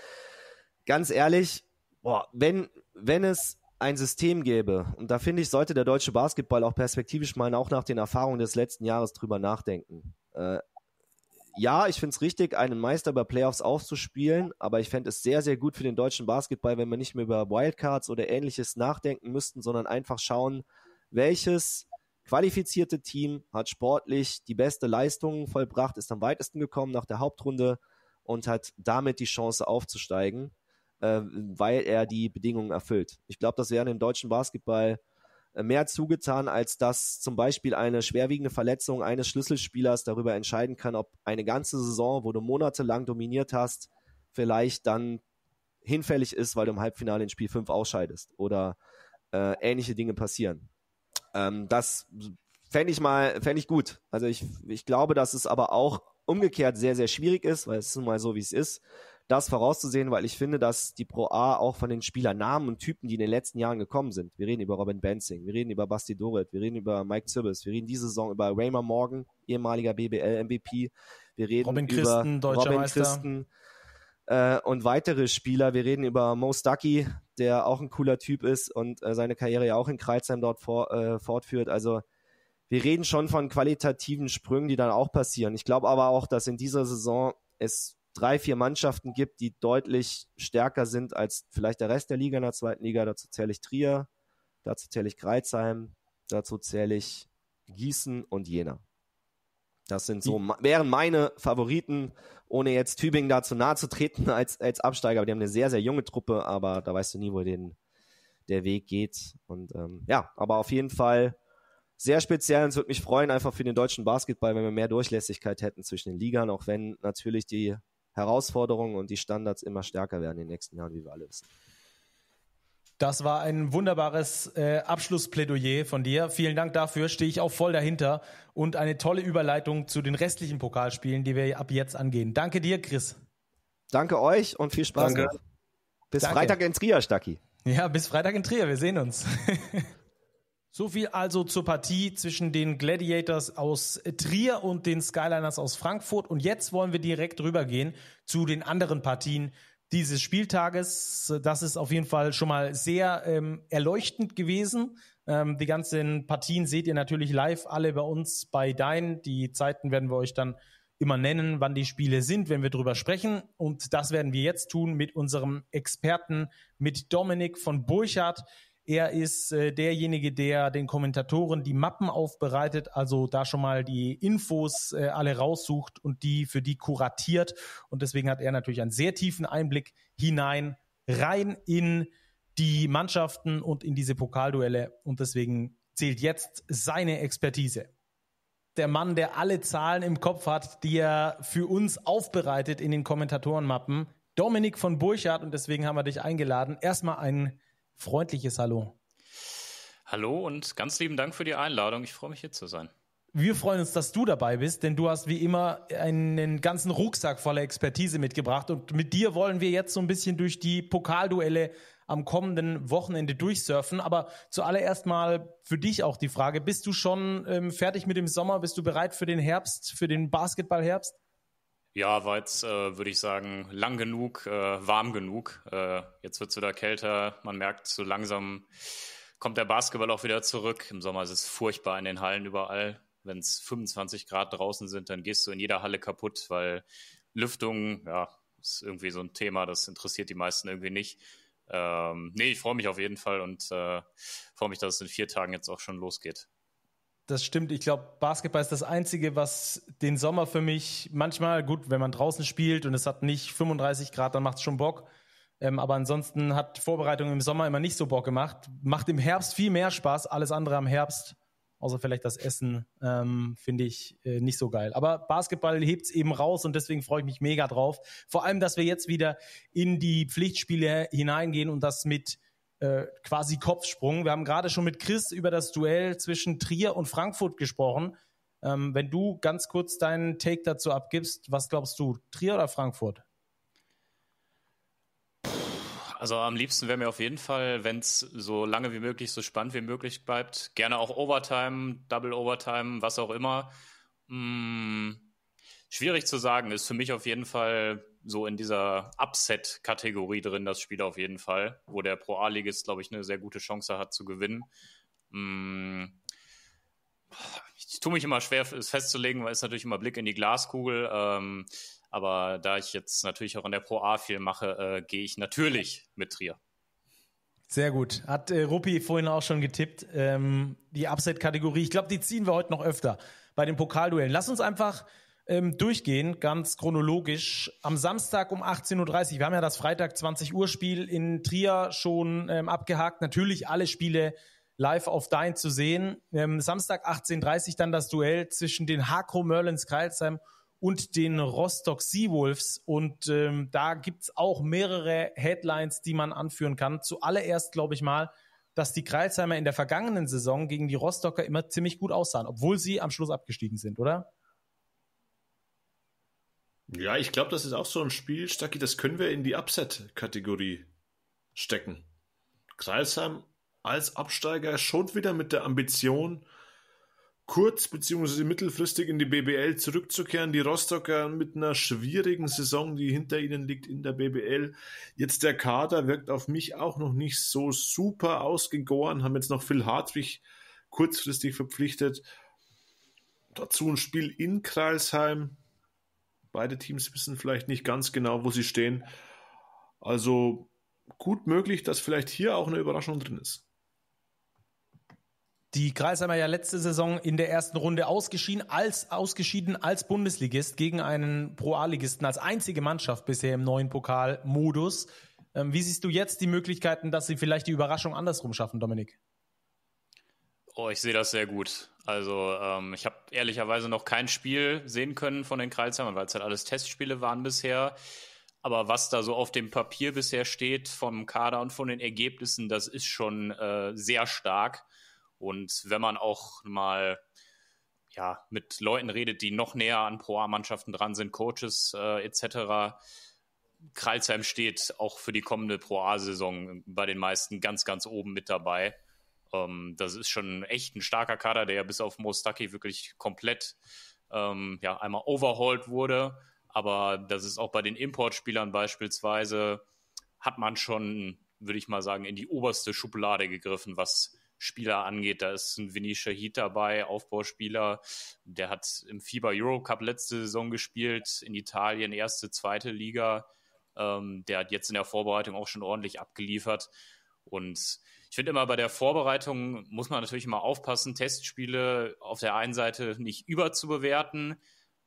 Speaker 1: Ganz ehrlich, boah, wenn, wenn es ein System gäbe, und da finde ich, sollte der deutsche Basketball auch perspektivisch mal auch nach den Erfahrungen des letzten Jahres drüber nachdenken. Äh, ja, ich finde es richtig, einen Meister über Playoffs aufzuspielen, aber ich fände es sehr, sehr gut für den deutschen Basketball, wenn wir nicht mehr über Wildcards oder ähnliches nachdenken müssten, sondern einfach schauen, welches qualifizierte Team hat sportlich die beste Leistung vollbracht, ist am weitesten gekommen nach der Hauptrunde und hat damit die Chance aufzusteigen äh, weil er die Bedingungen erfüllt. Ich glaube, das wäre dem deutschen Basketball äh, mehr zugetan, als dass zum Beispiel eine schwerwiegende Verletzung eines Schlüsselspielers darüber entscheiden kann, ob eine ganze Saison, wo du monatelang dominiert hast, vielleicht dann hinfällig ist, weil du im Halbfinale in Spiel 5 ausscheidest oder äh, ähnliche Dinge passieren. Ähm, das fände ich mal, fände ich gut. Also ich, ich glaube, dass es aber auch umgekehrt sehr, sehr schwierig ist, weil es ist nun mal so, wie es ist das vorauszusehen, weil ich finde, dass die Pro A auch von den Spielernamen und Typen, die in den letzten Jahren gekommen sind, wir reden über Robin Benzing, wir reden über Basti Dorit, wir reden über Mike Zibbes, wir reden diese Saison über Raymer Morgan, ehemaliger BBL-MVP, wir reden Robin über Christen, Deutscher Robin Meister. Christen äh, und weitere Spieler. Wir reden über Mo Stucky, der auch ein cooler Typ ist und äh, seine Karriere ja auch in Kreuzheim dort vor, äh, fortführt. Also wir reden schon von qualitativen Sprüngen, die dann auch passieren. Ich glaube aber auch, dass in dieser Saison es drei, vier Mannschaften gibt, die deutlich stärker sind als vielleicht der Rest der Liga in der zweiten Liga. Dazu zähle ich Trier, dazu zähle ich Greizheim, dazu zähle ich Gießen und Jena. Das sind so, wären meine Favoriten, ohne jetzt Tübingen dazu nahe zu treten als, als Absteiger. Aber die haben eine sehr, sehr junge Truppe, aber da weißt du nie, wo den, der Weg geht. Und ähm, ja, aber auf jeden Fall sehr speziell und es würde mich freuen, einfach für den deutschen Basketball, wenn wir mehr Durchlässigkeit hätten zwischen den Ligern, auch wenn natürlich die Herausforderungen und die Standards immer stärker werden in den nächsten Jahren, wie wir alle wissen.
Speaker 2: Das war ein wunderbares äh, Abschlussplädoyer von dir. Vielen Dank dafür, stehe ich auch voll dahinter und eine tolle Überleitung zu den restlichen Pokalspielen, die wir ab jetzt
Speaker 1: angehen. Danke dir, Chris. Danke euch und viel Spaß. Danke. Bis Danke. Freitag in Trier, Stacki.
Speaker 2: Ja, bis Freitag in Trier. Wir sehen uns. So viel also zur Partie zwischen den Gladiators aus Trier und den Skyliners aus Frankfurt. Und jetzt wollen wir direkt rübergehen zu den anderen Partien dieses Spieltages. Das ist auf jeden Fall schon mal sehr ähm, erleuchtend gewesen. Ähm, die ganzen Partien seht ihr natürlich live alle bei uns bei Dein. Die Zeiten werden wir euch dann immer nennen, wann die Spiele sind, wenn wir drüber sprechen. Und das werden wir jetzt tun mit unserem Experten, mit Dominik von Burchardt. Er ist äh, derjenige, der den Kommentatoren die Mappen aufbereitet, also da schon mal die Infos äh, alle raussucht und die für die kuratiert. Und deswegen hat er natürlich einen sehr tiefen Einblick hinein, rein in die Mannschaften und in diese Pokalduelle. Und deswegen zählt jetzt seine Expertise. Der Mann, der alle Zahlen im Kopf hat, die er für uns aufbereitet in den Kommentatorenmappen. Dominik von Burchardt, und deswegen haben wir dich eingeladen. Erstmal einen freundliches Hallo.
Speaker 5: Hallo und ganz lieben Dank für die Einladung. Ich freue mich hier zu sein.
Speaker 2: Wir freuen uns, dass du dabei bist, denn du hast wie immer einen ganzen Rucksack voller Expertise mitgebracht und mit dir wollen wir jetzt so ein bisschen durch die Pokalduelle am kommenden Wochenende durchsurfen. Aber zuallererst mal für dich auch die Frage, bist du schon ähm, fertig mit dem Sommer? Bist du bereit für den Herbst, für den Basketballherbst?
Speaker 5: Ja, war jetzt, äh, würde ich sagen, lang genug, äh, warm genug. Äh, jetzt wird es wieder kälter. Man merkt, so langsam kommt der Basketball auch wieder zurück. Im Sommer ist es furchtbar in den Hallen überall. Wenn es 25 Grad draußen sind, dann gehst du in jeder Halle kaputt, weil Lüftung, ja, ist irgendwie so ein Thema, das interessiert die meisten irgendwie nicht. Ähm, nee, ich freue mich auf jeden Fall und äh, freue mich, dass es in vier Tagen jetzt auch schon losgeht.
Speaker 2: Das stimmt. Ich glaube, Basketball ist das Einzige, was den Sommer für mich manchmal, gut, wenn man draußen spielt und es hat nicht 35 Grad, dann macht es schon Bock. Ähm, aber ansonsten hat Vorbereitung im Sommer immer nicht so Bock gemacht. Macht im Herbst viel mehr Spaß. Alles andere am Herbst, außer vielleicht das Essen, ähm, finde ich äh, nicht so geil. Aber Basketball hebt es eben raus und deswegen freue ich mich mega drauf. Vor allem, dass wir jetzt wieder in die Pflichtspiele hineingehen und das mit äh, quasi Kopfsprung. Wir haben gerade schon mit Chris über das Duell zwischen Trier und Frankfurt gesprochen. Ähm, wenn du ganz kurz deinen Take dazu abgibst, was glaubst du, Trier oder Frankfurt?
Speaker 5: Also am liebsten wäre mir auf jeden Fall, wenn es so lange wie möglich, so spannend wie möglich bleibt, gerne auch Overtime, Double Overtime, was auch immer. Hm, schwierig zu sagen, ist für mich auf jeden Fall so in dieser Upset-Kategorie drin, das Spiel auf jeden Fall, wo der Pro a ist, glaube ich, eine sehr gute Chance hat zu gewinnen. Mm. Ich tue mich immer schwer, es festzulegen, weil es natürlich immer Blick in die Glaskugel. Ähm, aber da ich jetzt natürlich auch in der Pro A viel mache, äh, gehe ich natürlich mit Trier.
Speaker 2: Sehr gut. Hat äh, Ruppi vorhin auch schon getippt, ähm, die Upset-Kategorie. Ich glaube, die ziehen wir heute noch öfter bei den Pokalduellen. Lass uns einfach ähm, durchgehen, ganz chronologisch. Am Samstag um 18.30 Uhr, wir haben ja das Freitag 20 Uhr Spiel in Trier schon ähm, abgehakt. Natürlich alle Spiele live auf Dein zu sehen. Ähm, Samstag 18.30 Uhr dann das Duell zwischen den Hako Merlins Kreilsheim und den Rostock Seawolves. Und ähm, da es auch mehrere Headlines, die man anführen kann. Zuallererst glaube ich mal, dass die Kreilsheimer in der vergangenen Saison gegen die Rostocker immer ziemlich gut aussahen, obwohl sie am Schluss abgestiegen sind, oder?
Speaker 3: Ja, ich glaube, das ist auch so ein Spiel, Stacki, das können wir in die Upset-Kategorie stecken. Kreisheim als Absteiger schon wieder mit der Ambition, kurz- bzw. mittelfristig in die BBL zurückzukehren. Die Rostocker mit einer schwierigen Saison, die hinter ihnen liegt in der BBL. Jetzt der Kader wirkt auf mich auch noch nicht so super ausgegoren, haben jetzt noch Phil Hartwig kurzfristig verpflichtet. Dazu ein Spiel in Kreisheim. Beide Teams wissen vielleicht nicht ganz genau, wo sie stehen. Also gut möglich, dass vielleicht hier auch eine Überraschung drin ist. Die Kreisheimer ja letzte Saison
Speaker 2: in der ersten Runde ausgeschieden als ausgeschieden als Bundesligist gegen einen Pro A-Ligisten als einzige Mannschaft bisher im neuen Pokalmodus. Ähm, wie siehst du jetzt die Möglichkeiten, dass sie vielleicht die Überraschung andersrum schaffen, Dominik?
Speaker 5: Oh, ich sehe das sehr gut. Also ähm, ich habe ehrlicherweise noch kein Spiel sehen können von den Kreuzheimern, weil es halt alles Testspiele waren bisher. Aber was da so auf dem Papier bisher steht vom Kader und von den Ergebnissen, das ist schon äh, sehr stark. Und wenn man auch mal ja, mit Leuten redet, die noch näher an Pro-A-Mannschaften dran sind, Coaches äh, etc., Kreilsheim steht auch für die kommende Pro-A-Saison bei den meisten ganz, ganz oben mit dabei. Ähm, das ist schon echt ein starker Kader, der ja bis auf Mostaki wirklich komplett ähm, ja, einmal overhauled wurde. Aber das ist auch bei den Importspielern beispielsweise, hat man schon, würde ich mal sagen, in die oberste Schublade gegriffen, was Spieler angeht. Da ist ein Vinny Shahid dabei, Aufbauspieler. Der hat im FIBA Eurocup letzte Saison gespielt, in Italien erste, zweite Liga. Ähm, der hat jetzt in der Vorbereitung auch schon ordentlich abgeliefert. Und ich finde immer bei der Vorbereitung muss man natürlich immer aufpassen, Testspiele auf der einen Seite nicht überzubewerten,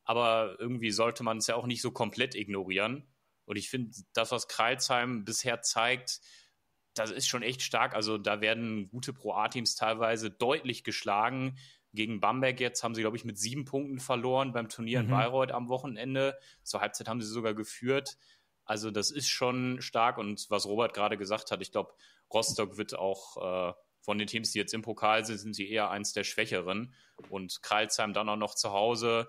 Speaker 5: aber irgendwie sollte man es ja auch nicht so komplett ignorieren. Und ich finde, das, was Kreilsheim bisher zeigt, das ist schon echt stark. Also da werden gute Pro-A-Teams teilweise deutlich geschlagen. Gegen Bamberg jetzt haben sie, glaube ich, mit sieben Punkten verloren beim Turnier mhm. in Bayreuth am Wochenende. Zur Halbzeit haben sie sogar geführt. Also das ist schon stark. Und was Robert gerade gesagt hat, ich glaube, Rostock wird auch äh, von den Teams, die jetzt im Pokal sind, sind sie eher eins der Schwächeren. Und Kreilsheim dann auch noch zu Hause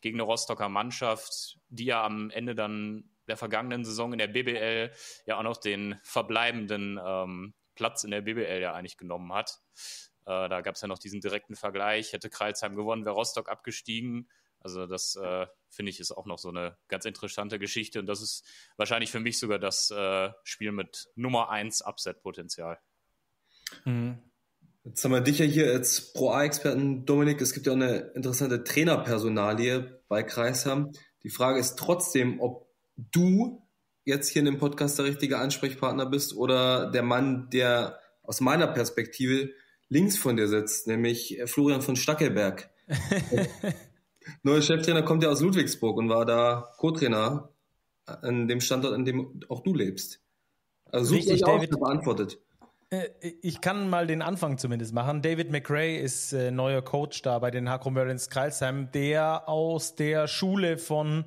Speaker 5: gegen eine Rostocker Mannschaft, die ja am Ende dann der vergangenen Saison in der BBL ja auch noch den verbleibenden ähm, Platz in der BBL ja eigentlich genommen hat. Äh, da gab es ja noch diesen direkten Vergleich. Hätte Kreilsheim gewonnen, wäre Rostock abgestiegen. Also das äh, finde ich ist auch noch so eine ganz interessante Geschichte und das ist wahrscheinlich für mich sogar das äh, Spiel mit Nummer 1 Upset-Potenzial.
Speaker 4: Mhm. Jetzt haben wir dich ja hier als Pro-A-Experten, Dominik. Es gibt ja auch eine interessante Trainerpersonalie bei Kreisheim. Die Frage ist trotzdem, ob du jetzt hier in dem Podcast der richtige Ansprechpartner bist oder der Mann, der aus meiner Perspektive links von dir sitzt, nämlich äh, Florian von Stackelberg. Neuer Cheftrainer kommt ja aus Ludwigsburg und war da Co-Trainer an äh, dem Standort, an dem auch du lebst. Also such dich David auf, beantwortet.
Speaker 2: Äh, ich kann mal den Anfang zumindest machen. David McRae ist äh, neuer Coach da bei den Hakro Mörlins Kreilsheim, der aus der Schule von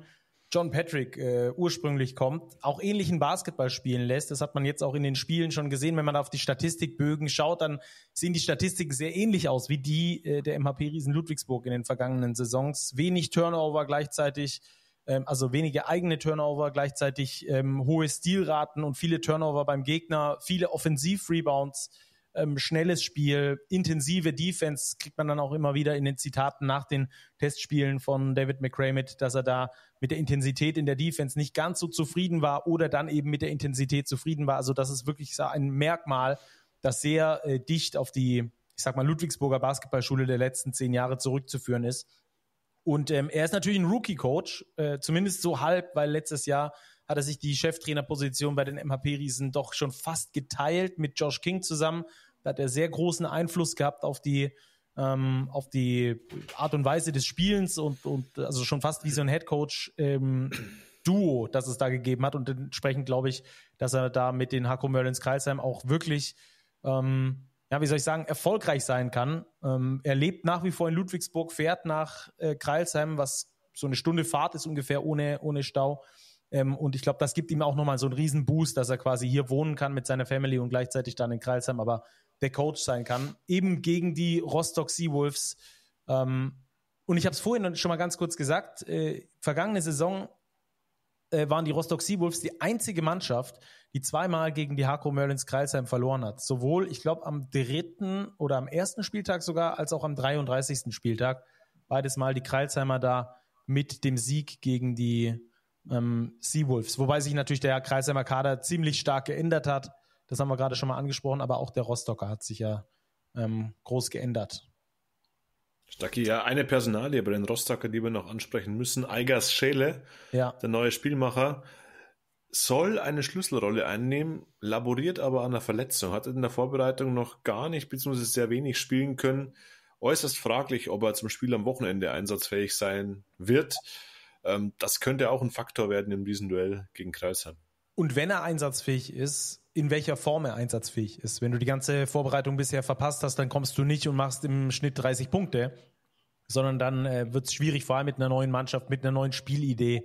Speaker 2: John Patrick äh, ursprünglich kommt, auch ähnlichen Basketball spielen lässt. Das hat man jetzt auch in den Spielen schon gesehen. Wenn man auf die Statistikbögen schaut, dann sehen die Statistiken sehr ähnlich aus wie die äh, der MHP-Riesen Ludwigsburg in den vergangenen Saisons. Wenig Turnover gleichzeitig, ähm, also wenige eigene Turnover, gleichzeitig ähm, hohe Stilraten und viele Turnover beim Gegner, viele Offensiv-Rebounds ähm, schnelles Spiel, intensive Defense, kriegt man dann auch immer wieder in den Zitaten nach den Testspielen von David McRae mit, dass er da mit der Intensität in der Defense nicht ganz so zufrieden war oder dann eben mit der Intensität zufrieden war. Also das ist wirklich ein Merkmal, das sehr äh, dicht auf die, ich sag mal, Ludwigsburger Basketballschule der letzten zehn Jahre zurückzuführen ist. Und ähm, er ist natürlich ein Rookie-Coach, äh, zumindest so halb, weil letztes Jahr hat er sich die Cheftrainerposition bei den MHP-Riesen doch schon fast geteilt mit Josh King zusammen. Da hat er sehr großen Einfluss gehabt auf die ähm, auf die Art und Weise des Spielens und, und also schon fast wie so ein Headcoach ähm, Duo, das es da gegeben hat. Und entsprechend glaube ich, dass er da mit den Hako Merlins Kreisheim auch wirklich, ähm, ja, wie soll ich sagen, erfolgreich sein kann. Ähm, er lebt nach wie vor in Ludwigsburg, fährt nach äh, Kreilsheim, was so eine Stunde Fahrt ist ungefähr ohne, ohne Stau. Ähm, und ich glaube, das gibt ihm auch nochmal so einen riesen Boost, dass er quasi hier wohnen kann mit seiner Family und gleichzeitig dann in Kreilsheim aber der Coach sein kann. Eben gegen die Rostock Seawolves. Ähm, und ich habe es vorhin schon mal ganz kurz gesagt, äh, vergangene Saison äh, waren die Rostock Seawolves die einzige Mannschaft, die zweimal gegen die Harko Merlins Kreilsheim verloren hat. Sowohl, ich glaube, am dritten oder am ersten Spieltag sogar, als auch am 33. Spieltag. Beides Mal die Kreilsheimer da mit dem Sieg gegen die ähm, Seawolves. Wobei sich natürlich der Kreisheimer Kader ziemlich stark geändert hat. Das haben wir gerade schon mal angesprochen, aber auch der Rostocker hat sich ja ähm, groß geändert.
Speaker 3: Stacki, ja, eine Personalie bei den Rostocker, die wir noch ansprechen müssen. Eigers Schäle, ja. der neue Spielmacher, soll eine Schlüsselrolle einnehmen, laboriert aber an einer Verletzung, hat in der Vorbereitung noch gar nicht bzw. sehr wenig spielen können. Äußerst fraglich, ob er zum Spiel am Wochenende einsatzfähig sein wird. Ähm, das könnte auch ein Faktor werden in diesem Duell gegen Kreisheim.
Speaker 2: Und wenn er einsatzfähig ist, in welcher Form er einsatzfähig ist. Wenn du die ganze Vorbereitung bisher verpasst hast, dann kommst du nicht und machst im Schnitt 30 Punkte, sondern dann äh, wird es schwierig, vor allem mit einer neuen Mannschaft, mit einer neuen Spielidee,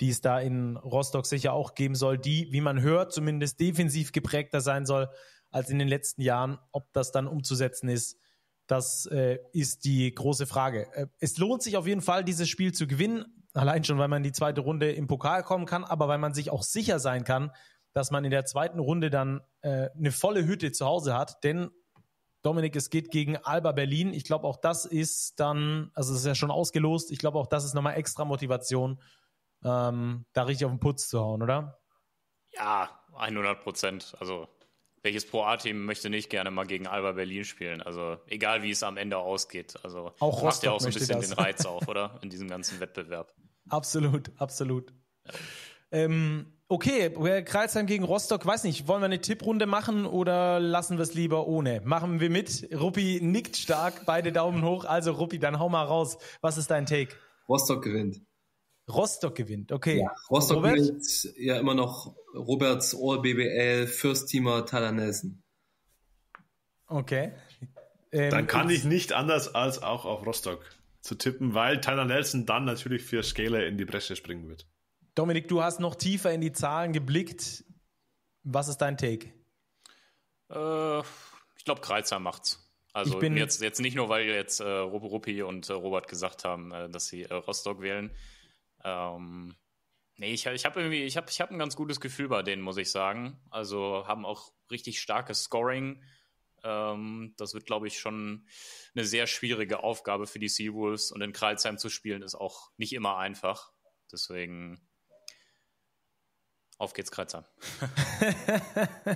Speaker 2: die es da in Rostock sicher auch geben soll, die, wie man hört, zumindest defensiv geprägter sein soll als in den letzten Jahren. Ob das dann umzusetzen ist, das äh, ist die große Frage. Äh, es lohnt sich auf jeden Fall, dieses Spiel zu gewinnen. Allein schon, weil man in die zweite Runde im Pokal kommen kann, aber weil man sich auch sicher sein kann, dass man in der zweiten Runde dann äh, eine volle Hütte zu Hause hat. Denn Dominik, es geht gegen Alba Berlin. Ich glaube, auch das ist dann, also es ist ja schon ausgelost. Ich glaube, auch das ist nochmal extra Motivation, ähm, da richtig auf den Putz zu hauen, oder?
Speaker 5: Ja, 100 Prozent. Also welches Pro A-Team möchte nicht gerne mal gegen Alba Berlin spielen? Also egal wie es am Ende ausgeht. Also auch macht ja auch so ein bisschen das. den Reiz auf, oder? In diesem ganzen Wettbewerb.
Speaker 2: Absolut, absolut. Ja. Ähm, okay, Kreisheim gegen Rostock, weiß nicht, wollen wir eine Tipprunde machen oder lassen wir es lieber ohne? Machen wir mit. Ruppi nickt stark, beide Daumen hoch. Also Ruppi, dann hau mal raus. Was ist dein Take? Rostock gewinnt. Rostock gewinnt, okay. Ja, Rostock
Speaker 4: gewinnt ja immer noch Roberts All BBL First-Teamer Tyler Nelson.
Speaker 2: Okay. Ähm, dann kann ich
Speaker 3: nicht anders als auch auf Rostock zu tippen, weil Tyler Nelson dann natürlich für Scaler in die Bresche springen wird.
Speaker 2: Dominik, du hast noch tiefer in die Zahlen geblickt. Was ist dein Take?
Speaker 5: Äh, ich glaube, Kreizer macht's. Also ich bin jetzt, jetzt nicht nur, weil jetzt äh, Rupi und äh, Robert gesagt haben, äh, dass sie äh, Rostock wählen. Ähm, nee, ich, ich habe irgendwie, ich habe ich hab ein ganz gutes Gefühl bei denen, muss ich sagen. Also haben auch richtig starkes Scoring. Ähm, das wird, glaube ich, schon eine sehr schwierige Aufgabe für die Seawolves. Und in Kreilsheim zu spielen ist auch nicht immer einfach. Deswegen auf geht's, Kreizer.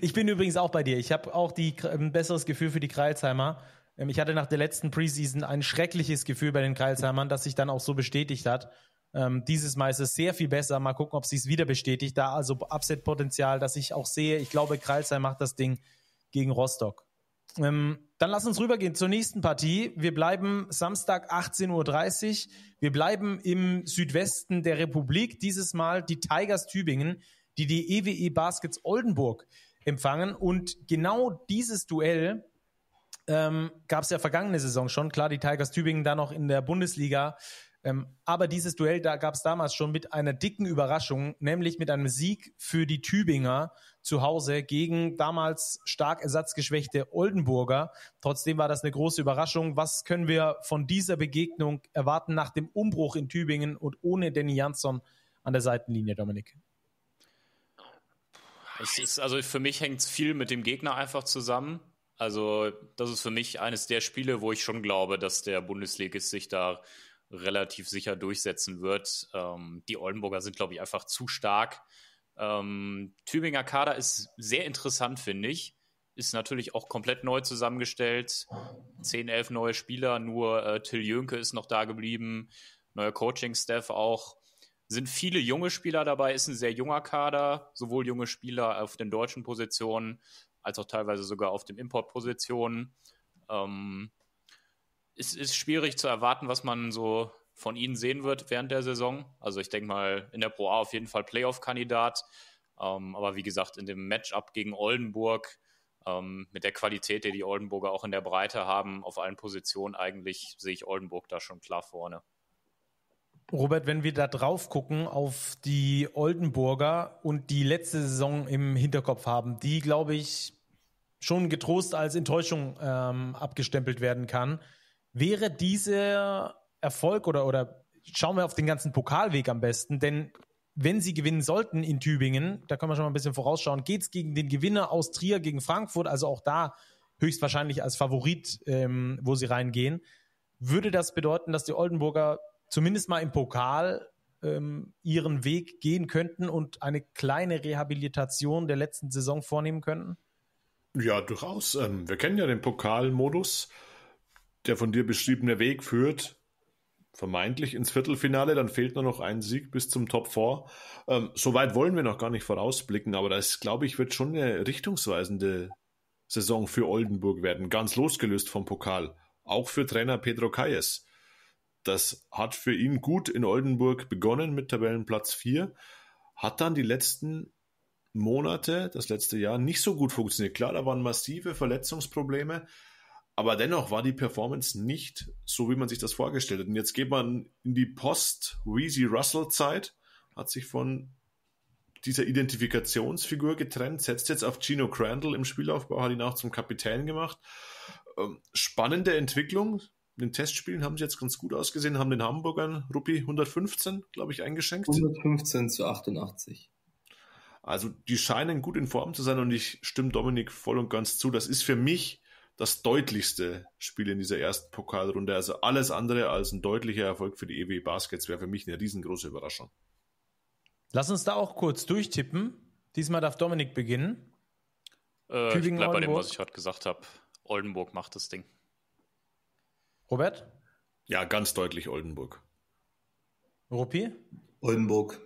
Speaker 2: ich bin übrigens auch bei dir. Ich habe auch die, ein besseres Gefühl für die Kreilsheimer. Ähm, ich hatte nach der letzten Preseason ein schreckliches Gefühl bei den Kreilsheimern, das sich dann auch so bestätigt hat. Ähm, dieses Mal ist es sehr viel besser. Mal gucken, ob sie es wieder bestätigt. Da also Upset-Potenzial, das ich auch sehe. Ich glaube, Kreilsheim macht das Ding gegen Rostock. Ähm, dann lass uns rübergehen zur nächsten Partie. Wir bleiben Samstag 18.30 Uhr. Wir bleiben im Südwesten der Republik. Dieses Mal die Tigers Tübingen, die die EWE e Baskets Oldenburg empfangen. Und genau dieses Duell ähm, gab es ja vergangene Saison schon. Klar, die Tigers Tübingen da noch in der Bundesliga ähm, aber dieses Duell da gab es damals schon mit einer dicken Überraschung, nämlich mit einem Sieg für die Tübinger zu Hause gegen damals stark ersatzgeschwächte Oldenburger. Trotzdem war das eine große Überraschung. Was können wir von dieser Begegnung erwarten nach dem Umbruch in Tübingen und ohne Danny Jansson an der Seitenlinie, Dominik?
Speaker 5: Ist, also für mich hängt es viel mit dem Gegner einfach zusammen. Also das ist für mich eines der Spiele, wo ich schon glaube, dass der Bundesligist sich da relativ sicher durchsetzen wird. Ähm, die Oldenburger sind, glaube ich, einfach zu stark. Ähm, Tübinger Kader ist sehr interessant, finde ich. Ist natürlich auch komplett neu zusammengestellt. 10, 11 neue Spieler, nur äh, Till Jönke ist noch da geblieben. Neuer Coaching-Staff auch. Sind viele junge Spieler dabei, ist ein sehr junger Kader, sowohl junge Spieler auf den deutschen Positionen als auch teilweise sogar auf den Import-Positionen. Ähm, es ist schwierig zu erwarten, was man so von ihnen sehen wird während der Saison. Also ich denke mal, in der Pro A auf jeden Fall Playoff-Kandidat. Ähm, aber wie gesagt, in dem Matchup gegen Oldenburg, ähm, mit der Qualität, die die Oldenburger auch in der Breite haben, auf allen Positionen eigentlich sehe ich Oldenburg da schon klar vorne.
Speaker 2: Robert, wenn wir da drauf gucken auf die Oldenburger und die letzte Saison im Hinterkopf haben, die, glaube ich, schon getrost als Enttäuschung ähm, abgestempelt werden kann. Wäre dieser Erfolg oder, oder schauen wir auf den ganzen Pokalweg am besten, denn wenn sie gewinnen sollten in Tübingen, da können wir schon mal ein bisschen vorausschauen, geht es gegen den Gewinner aus Trier gegen Frankfurt, also auch da höchstwahrscheinlich als Favorit, ähm, wo sie reingehen, würde das bedeuten, dass die Oldenburger zumindest mal im Pokal ähm, ihren Weg gehen könnten und eine kleine Rehabilitation der letzten Saison vornehmen könnten?
Speaker 3: Ja, durchaus. Ähm, wir kennen ja den Pokalmodus der von dir beschriebene Weg führt vermeintlich ins Viertelfinale, dann fehlt nur noch ein Sieg bis zum Top 4. Ähm, so weit wollen wir noch gar nicht vorausblicken, aber das, glaube ich, wird schon eine richtungsweisende Saison für Oldenburg werden, ganz losgelöst vom Pokal, auch für Trainer Pedro Calles. Das hat für ihn gut in Oldenburg begonnen mit Tabellenplatz 4, hat dann die letzten Monate, das letzte Jahr, nicht so gut funktioniert. Klar, da waren massive Verletzungsprobleme, aber dennoch war die Performance nicht so, wie man sich das vorgestellt hat. Und jetzt geht man in die Post-Weezy-Russell-Zeit, hat sich von dieser Identifikationsfigur getrennt, setzt jetzt auf Gino Crandall im Spielaufbau, hat ihn auch zum Kapitän gemacht. Ähm, spannende Entwicklung. In den Testspielen haben sie jetzt ganz gut ausgesehen, haben den Hamburgern Ruppi 115, glaube ich, eingeschenkt. 115 zu 88. Also die scheinen gut in Form zu sein und ich stimme Dominik voll und ganz zu. Das ist für mich das deutlichste Spiel in dieser ersten Pokalrunde. Also alles andere als ein deutlicher Erfolg für die EW Baskets wäre für mich eine riesengroße Überraschung. Lass uns da auch kurz durchtippen. Diesmal darf Dominik beginnen. Äh, ich
Speaker 2: bleib bei dem, was
Speaker 5: ich gerade gesagt habe. Oldenburg macht das Ding.
Speaker 2: Robert?
Speaker 3: Ja, ganz deutlich Oldenburg. Rupi? Oldenburg.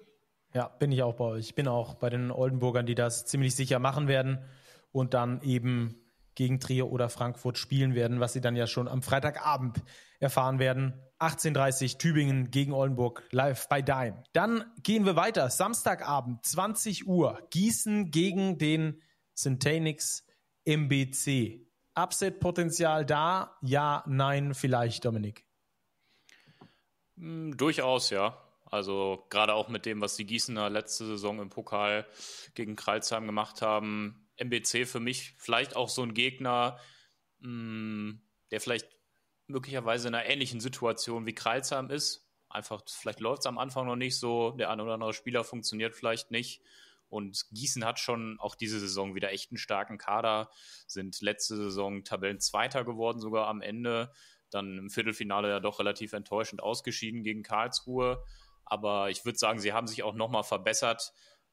Speaker 2: Ja, bin ich auch bei euch. Ich bin auch bei den Oldenburgern, die das ziemlich sicher machen werden und dann eben gegen Trier oder Frankfurt spielen werden, was Sie dann ja schon am Freitagabend erfahren werden. 18.30 Tübingen gegen Oldenburg live bei Daim. Dann gehen wir weiter. Samstagabend, 20 Uhr. Gießen gegen den Syntanix MBC. Upset-Potenzial da? Ja, nein, vielleicht, Dominik.
Speaker 5: Hm, durchaus, ja. Also gerade auch mit dem, was die Gießener letzte Saison im Pokal gegen Kreilsheim gemacht haben, MBC für mich vielleicht auch so ein Gegner, mh, mm, der vielleicht möglicherweise in einer ähnlichen Situation wie Kreilsheim ist. Einfach, vielleicht läuft es am Anfang noch nicht so, der ein oder andere Spieler funktioniert vielleicht nicht. Und Gießen hat schon auch diese Saison wieder echt einen starken Kader, sind letzte Saison Tabellenzweiter geworden, sogar am Ende. Dann im Viertelfinale ja doch relativ enttäuschend ausgeschieden gegen Karlsruhe. Aber ich würde sagen, sie haben sich auch nochmal verbessert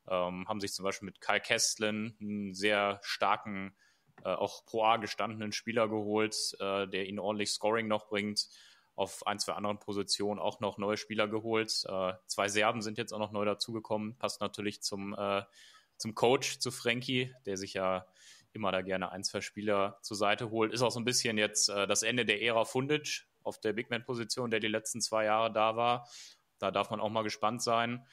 Speaker 5: ähm, haben sich zum Beispiel mit Kai Kestlin einen sehr starken, äh, auch pro A gestandenen Spieler geholt, äh, der ihnen ordentlich Scoring noch bringt. Auf ein, zwei anderen Positionen auch noch neue Spieler geholt. Äh, zwei Serben sind jetzt auch noch neu dazugekommen. Passt natürlich zum, äh, zum Coach, zu Frankie, der sich ja immer da gerne ein, zwei Spieler zur Seite holt. Ist auch so ein bisschen jetzt äh, das Ende der Ära Fundic auf der Big Man-Position, der die letzten zwei Jahre da war. Da darf man auch mal gespannt sein.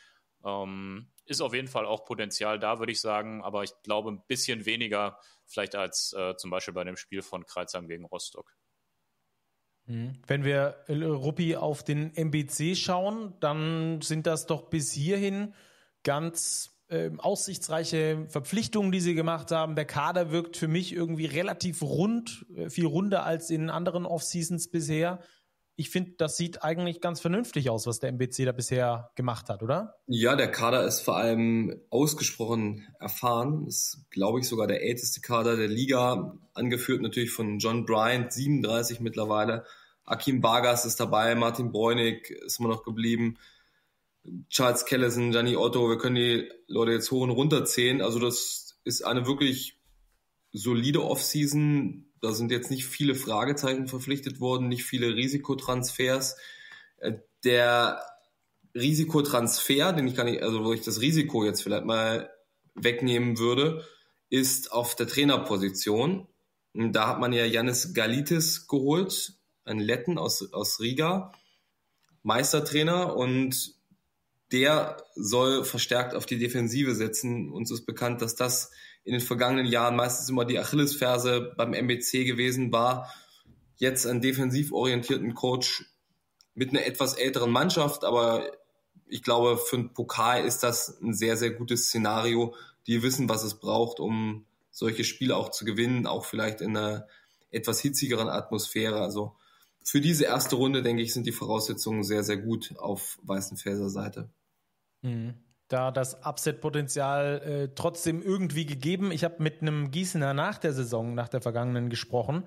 Speaker 5: Ähm, ist auf jeden Fall auch Potenzial da, würde ich sagen, aber ich glaube ein bisschen weniger vielleicht als äh, zum Beispiel bei dem Spiel von Kreuzheim gegen Rostock.
Speaker 2: Mhm. Wenn wir äh, Ruppi auf den MBC schauen, dann sind das doch bis hierhin ganz äh, aussichtsreiche Verpflichtungen, die sie gemacht haben. Der Kader wirkt für mich irgendwie relativ rund, äh, viel runder als in anderen Off-Seasons bisher ich finde, das sieht eigentlich ganz vernünftig aus, was der MBC da bisher gemacht hat, oder?
Speaker 4: Ja, der Kader ist vor allem ausgesprochen erfahren. Ist, glaube ich, sogar der älteste Kader der Liga, angeführt natürlich von John Bryant, 37 mittlerweile. Akim Vargas ist dabei, Martin Bräunig ist immer noch geblieben. Charles Kellison, Gianni Otto, wir können die Leute jetzt hoch und runter zählen. Also das ist eine wirklich solide Offseason, da sind jetzt nicht viele Fragezeichen verpflichtet worden, nicht viele Risikotransfers. Äh, der Risikotransfer, den ich gar nicht, also wo ich das Risiko jetzt vielleicht mal wegnehmen würde, ist auf der Trainerposition. Da hat man ja Janis Galitis geholt, einen Letten aus, aus Riga, Meistertrainer und der soll verstärkt auf die Defensive setzen. Uns ist bekannt, dass das in den vergangenen Jahren meistens immer die Achillesferse beim MBC gewesen war. Jetzt einen defensiv orientierten Coach mit einer etwas älteren Mannschaft, aber ich glaube, für einen Pokal ist das ein sehr, sehr gutes Szenario. Die wissen, was es braucht, um solche Spiele auch zu gewinnen, auch vielleicht in einer etwas hitzigeren Atmosphäre. Also für diese erste Runde, denke ich, sind die Voraussetzungen sehr, sehr gut auf Weißenfelser Seite.
Speaker 2: Mhm da das Upset-Potenzial äh, trotzdem irgendwie gegeben. Ich habe mit einem Gießener nach der Saison, nach der vergangenen gesprochen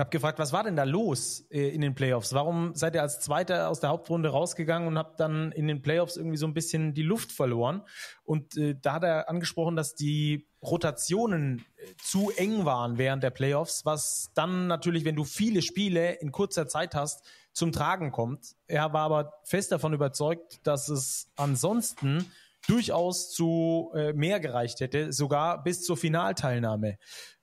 Speaker 2: habe gefragt, was war denn da los äh, in den Playoffs? Warum seid ihr als Zweiter aus der Hauptrunde rausgegangen und habt dann in den Playoffs irgendwie so ein bisschen die Luft verloren? Und äh, da hat er angesprochen, dass die Rotationen äh, zu eng waren während der Playoffs, was dann natürlich, wenn du viele Spiele in kurzer Zeit hast, zum Tragen kommt. Er war aber fest davon überzeugt, dass es ansonsten durchaus zu äh, mehr gereicht hätte, sogar bis zur Finalteilnahme.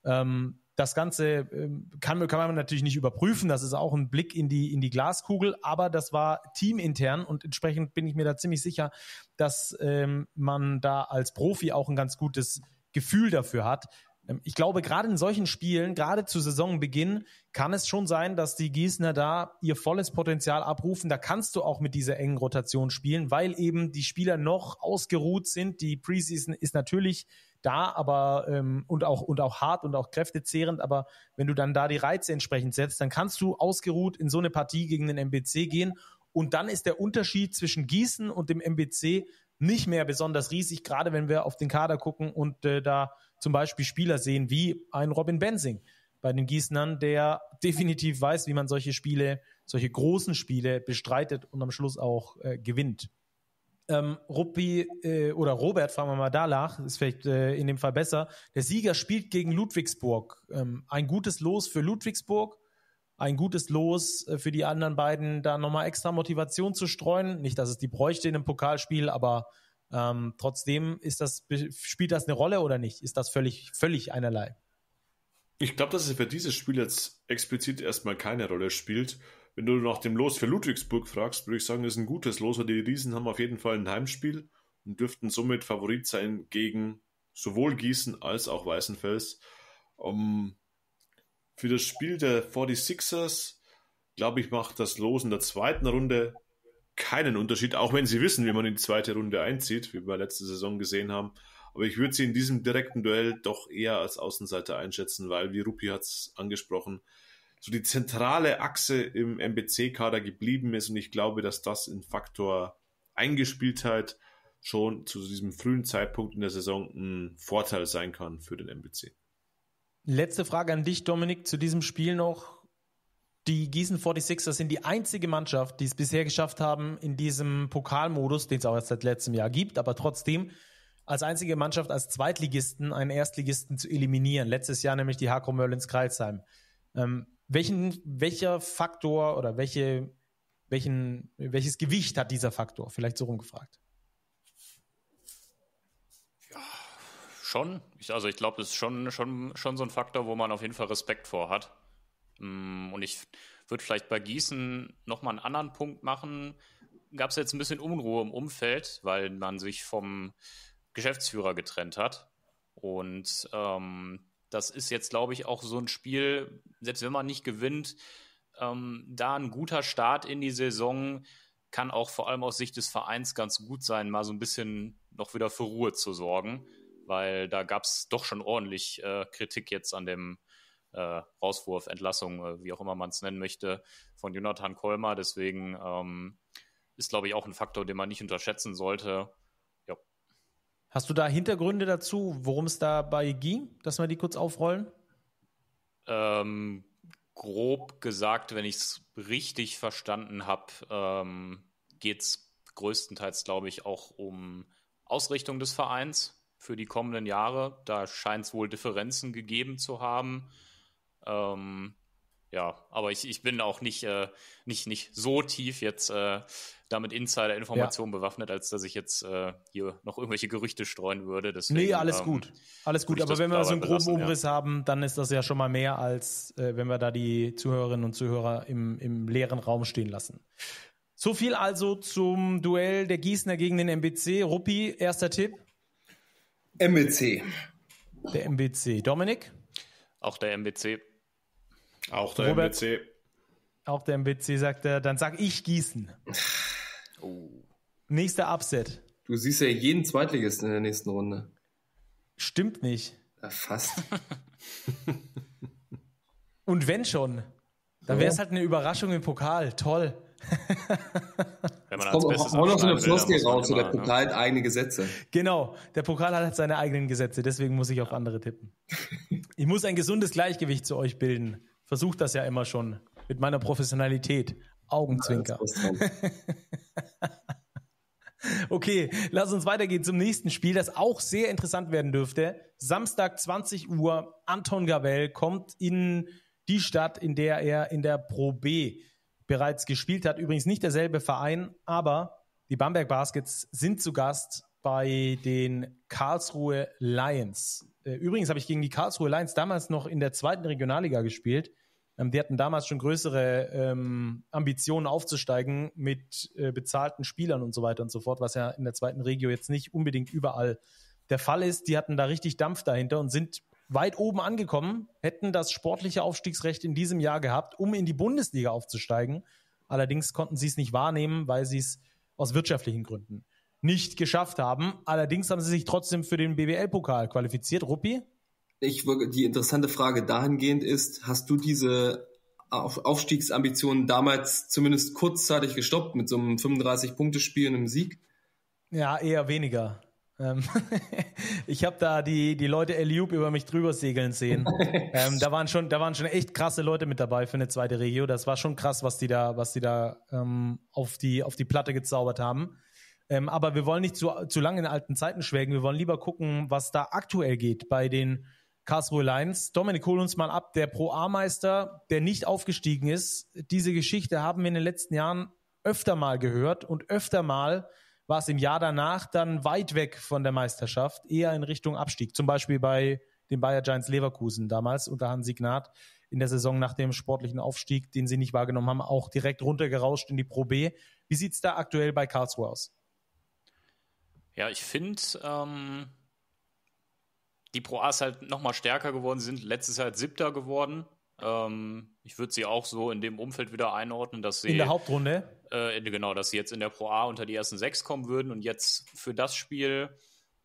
Speaker 2: Ähm, das Ganze ähm, kann, kann man natürlich nicht überprüfen. Das ist auch ein Blick in die, in die Glaskugel. Aber das war teamintern und entsprechend bin ich mir da ziemlich sicher, dass ähm, man da als Profi auch ein ganz gutes Gefühl dafür hat. Ähm, ich glaube, gerade in solchen Spielen, gerade zu Saisonbeginn, kann es schon sein, dass die Gießner da ihr volles Potenzial abrufen. Da kannst du auch mit dieser engen Rotation spielen, weil eben die Spieler noch ausgeruht sind. Die Preseason ist natürlich da aber ähm, und auch und auch hart und auch kräftezehrend, aber wenn du dann da die Reize entsprechend setzt, dann kannst du ausgeruht in so eine Partie gegen den MBC gehen und dann ist der Unterschied zwischen Gießen und dem MBC nicht mehr besonders riesig, gerade wenn wir auf den Kader gucken und äh, da zum Beispiel Spieler sehen wie ein Robin Benzing bei den Gießnern, der definitiv weiß, wie man solche Spiele, solche großen Spiele bestreitet und am Schluss auch äh, gewinnt ähm, Ruppi äh, oder Robert, fragen wir mal danach, ist vielleicht äh, in dem Fall besser. Der Sieger spielt gegen Ludwigsburg. Ähm, ein gutes Los für Ludwigsburg, ein gutes Los äh, für die anderen beiden, da nochmal extra Motivation zu streuen. Nicht, dass es die bräuchte in einem Pokalspiel, aber ähm, trotzdem ist das, spielt das eine Rolle oder nicht? Ist das völlig, völlig einerlei?
Speaker 3: Ich glaube, dass es für dieses Spiel jetzt explizit erstmal keine Rolle spielt. Wenn du nach dem Los für Ludwigsburg fragst, würde ich sagen, das ist ein gutes Los, weil die Riesen haben auf jeden Fall ein Heimspiel und dürften somit Favorit sein gegen sowohl Gießen als auch Weißenfels. Um, ähm, für das Spiel der 46ers, glaube ich, macht das Los in der zweiten Runde keinen Unterschied, auch wenn sie wissen, wie man in die zweite Runde einzieht, wie wir letzte Saison gesehen haben. Aber ich würde sie in diesem direkten Duell doch eher als Außenseiter einschätzen, weil, wie Rupi hat es angesprochen, so die zentrale Achse im MBC-Kader geblieben ist. Und ich glaube, dass das in Faktor Eingespieltheit schon zu diesem frühen Zeitpunkt in der Saison ein Vorteil sein kann für den MBC.
Speaker 2: Letzte Frage an dich, Dominik, zu diesem Spiel noch. Die Gießen 46ers sind die einzige Mannschaft, die es bisher geschafft haben, in diesem Pokalmodus, den es auch erst seit letztem Jahr gibt, aber trotzdem als einzige Mannschaft als Zweitligisten einen Erstligisten zu eliminieren. Letztes Jahr nämlich die Hakro Merlins Kreilsheim. Ähm, welchen, welcher Faktor oder welche, welchen, welches Gewicht hat dieser Faktor? Vielleicht so rumgefragt.
Speaker 5: Ja, schon. Ich, also ich glaube, das ist schon, schon, schon so ein Faktor, wo man auf jeden Fall Respekt vor hat. Mm, und ich würde vielleicht bei Gießen nochmal einen anderen Punkt machen. Gab es jetzt ein bisschen Unruhe im Umfeld, weil man sich vom Geschäftsführer getrennt hat. Und ähm, das ist jetzt, glaube ich, auch so ein Spiel, selbst wenn man nicht gewinnt, ähm, da ein guter Start in die Saison kann auch vor allem aus Sicht des Vereins ganz gut sein, mal so ein bisschen noch wieder für Ruhe zu sorgen, weil da gab es doch schon ordentlich äh, Kritik jetzt an dem äh, Rauswurf, Entlassung, äh, wie auch immer man es nennen möchte, von Jonathan Kolmer. Deswegen ähm, ist, glaube ich, auch ein Faktor, den man nicht unterschätzen sollte.
Speaker 2: Hast du da Hintergründe dazu, worum es dabei ging, dass wir die kurz aufrollen?
Speaker 5: Ähm, grob gesagt, wenn ich es richtig verstanden habe, ähm, geht es größtenteils, glaube ich, auch um Ausrichtung des Vereins für die kommenden Jahre. Da scheint es wohl Differenzen gegeben zu haben. Ähm, ja, aber ich, ich bin auch nicht, äh, nicht, nicht so tief jetzt äh, damit Insider-Informationen ja. bewaffnet, als dass ich jetzt äh, hier noch irgendwelche Gerüchte streuen würde. Deswegen, nee, alles ähm, gut. Alles gut. Aber wenn wir so einen groben Umriss
Speaker 2: ja. haben, dann ist das ja schon mal mehr, als äh, wenn wir da die Zuhörerinnen und Zuhörer im, im leeren Raum stehen lassen. So viel also zum Duell der Gießner gegen den MBC. Ruppi, erster Tipp? MBC.
Speaker 5: Der MBC. Dominik? Auch der MBC. Auch der Robert, MBC.
Speaker 2: Auch der MBC sagt er, dann sag ich Gießen. Oh. Nächster Upset.
Speaker 4: Du siehst ja jeden Zweitligisten in der nächsten Runde.
Speaker 2: Stimmt nicht. Ja, fast. Und wenn schon, dann wäre es halt eine Überraschung im Pokal. Toll.
Speaker 4: Wenn man als kommt auch noch so eine Floskel raus, so der ne? Pokal ne? hat eigene Gesetze.
Speaker 2: Genau, der Pokal hat halt seine eigenen Gesetze, deswegen muss ich auf andere tippen. ich muss ein gesundes Gleichgewicht zu euch bilden. Versucht das ja immer schon mit meiner Professionalität. Augenzwinker. Ja, okay, lass uns weitergehen zum nächsten Spiel, das auch sehr interessant werden dürfte. Samstag 20 Uhr, Anton Gavel kommt in die Stadt, in der er in der Pro B bereits gespielt hat. Übrigens nicht derselbe Verein, aber die Bamberg Baskets sind zu Gast bei den Karlsruhe Lions. Äh, übrigens habe ich gegen die Karlsruhe Lions damals noch in der zweiten Regionalliga gespielt. Ähm, die hatten damals schon größere ähm, Ambitionen aufzusteigen mit äh, bezahlten Spielern und so weiter und so fort, was ja in der zweiten Regio jetzt nicht unbedingt überall der Fall ist. Die hatten da richtig Dampf dahinter und sind weit oben angekommen, hätten das sportliche Aufstiegsrecht in diesem Jahr gehabt, um in die Bundesliga aufzusteigen. Allerdings konnten sie es nicht wahrnehmen, weil sie es aus wirtschaftlichen Gründen nicht geschafft haben. Allerdings haben sie sich trotzdem für den bwl pokal qualifiziert. Ruppi,
Speaker 4: ich, die interessante Frage dahingehend ist, hast du diese Aufstiegsambitionen damals zumindest kurzzeitig gestoppt mit so einem 35-Punkte-Spiel und einem Sieg?
Speaker 2: Ja, eher weniger. Ähm, ich habe da die, die Leute Eliub über mich drüber segeln sehen. ähm, da, waren schon, da waren schon echt krasse Leute mit dabei für eine zweite Regio. Das war schon krass, was die da, was die da ähm, auf, die, auf die Platte gezaubert haben. Ähm, aber wir wollen nicht zu, zu lange in alten Zeiten schwelgen. Wir wollen lieber gucken, was da aktuell geht bei den Karlsruhe Lions. Dominik, hol uns mal ab. Der Pro A-Meister, der nicht aufgestiegen ist. Diese Geschichte haben wir in den letzten Jahren öfter mal gehört und öfter mal war es im Jahr danach dann weit weg von der Meisterschaft, eher in Richtung Abstieg. Zum Beispiel bei den Bayer Giants Leverkusen damals unter Hansi Gnad in der Saison nach dem sportlichen Aufstieg, den sie nicht wahrgenommen haben, auch direkt runtergerauscht in die Pro B. Wie sieht es da aktuell bei Karlsruhe aus?
Speaker 5: Ja, ich finde, ähm, die Pro A ist halt nochmal stärker geworden. Sie sind letztes Jahr Siebter geworden. Ähm, ich würde sie auch so in dem Umfeld wieder einordnen, dass sie. In der Hauptrunde? Äh, genau, dass sie jetzt in der Pro A unter die ersten sechs kommen würden. Und jetzt für das Spiel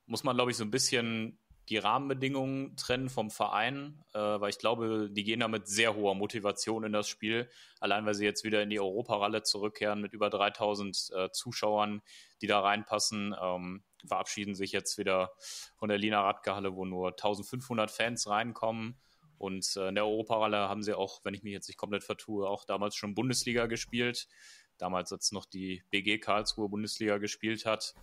Speaker 5: muss man, glaube ich, so ein bisschen die Rahmenbedingungen trennen vom Verein, äh, weil ich glaube, die gehen da mit sehr hoher Motivation in das Spiel. Allein, weil sie jetzt wieder in die Europaralle zurückkehren mit über 3000 äh, Zuschauern, die da reinpassen. Ähm, verabschieden sich jetzt wieder von der Lina Radke Halle, wo nur 1500 Fans reinkommen. Und äh, in der Europahalle haben sie auch, wenn ich mich jetzt nicht komplett vertue, auch damals schon Bundesliga gespielt. Damals, als noch die BG Karlsruhe Bundesliga gespielt hat.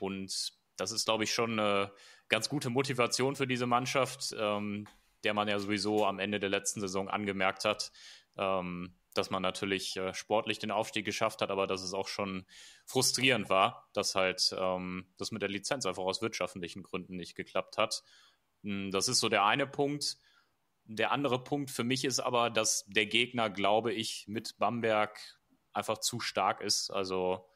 Speaker 5: Und das ist, glaube ich, schon eine ganz gute Motivation für diese Mannschaft, ähm, der man ja sowieso am Ende der letzten Saison angemerkt hat, ähm, dass man natürlich äh, sportlich den Aufstieg geschafft hat, aber dass es auch schon frustrierend war, dass halt ähm, das mit der Lizenz einfach aus wirtschaftlichen Gründen nicht geklappt hat. Hm, das ist so der eine Punkt. Der andere Punkt für mich ist aber, dass der Gegner, glaube ich, mit Bamberg einfach zu stark ist. Also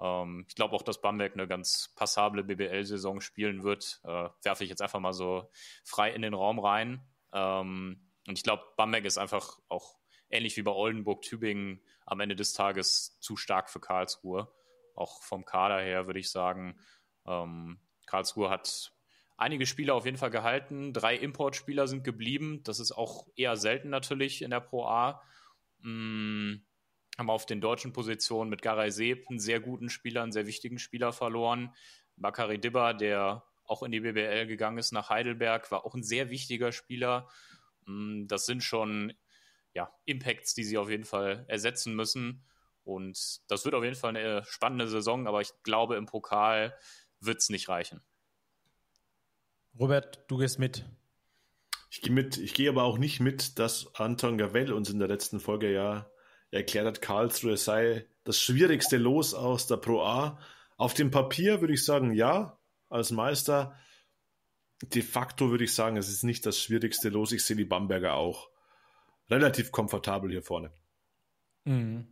Speaker 5: ähm, ich glaube auch, dass Bamberg eine ganz passable BBL-Saison spielen wird. Äh, werfe ich jetzt einfach mal so frei in den Raum rein. Ähm, und ich glaube, Bamberg ist einfach auch ähnlich wie bei Oldenburg, Tübingen, am Ende des Tages zu stark für Karlsruhe. Auch vom Kader her würde ich sagen, ähm, Karlsruhe hat einige Spieler auf jeden Fall gehalten. Drei Importspieler sind geblieben. Das ist auch eher selten natürlich in der Pro A. Hm, haben auf den deutschen Positionen mit Garay Seep einen sehr guten Spieler, einen sehr wichtigen Spieler verloren. Bakari Dibba, der auch in die BBL gegangen ist nach Heidelberg, war auch ein sehr wichtiger Spieler. Mm, das sind schon ja, Impacts, die sie auf jeden Fall ersetzen müssen. Und das wird auf jeden Fall eine spannende Saison, aber ich glaube, im Pokal wird es nicht reichen.
Speaker 3: Robert, du gehst mit. Ich gehe mit. Ich gehe aber auch nicht mit, dass Anton Gavell uns in der letzten Folge ja erklärt hat, Karlsruhe sei das schwierigste Los aus der Pro A. Auf dem Papier würde ich sagen, ja, als Meister. De facto würde ich sagen, es ist nicht das schwierigste Los. Ich sehe die Bamberger auch relativ komfortabel hier vorne.
Speaker 2: Mhm.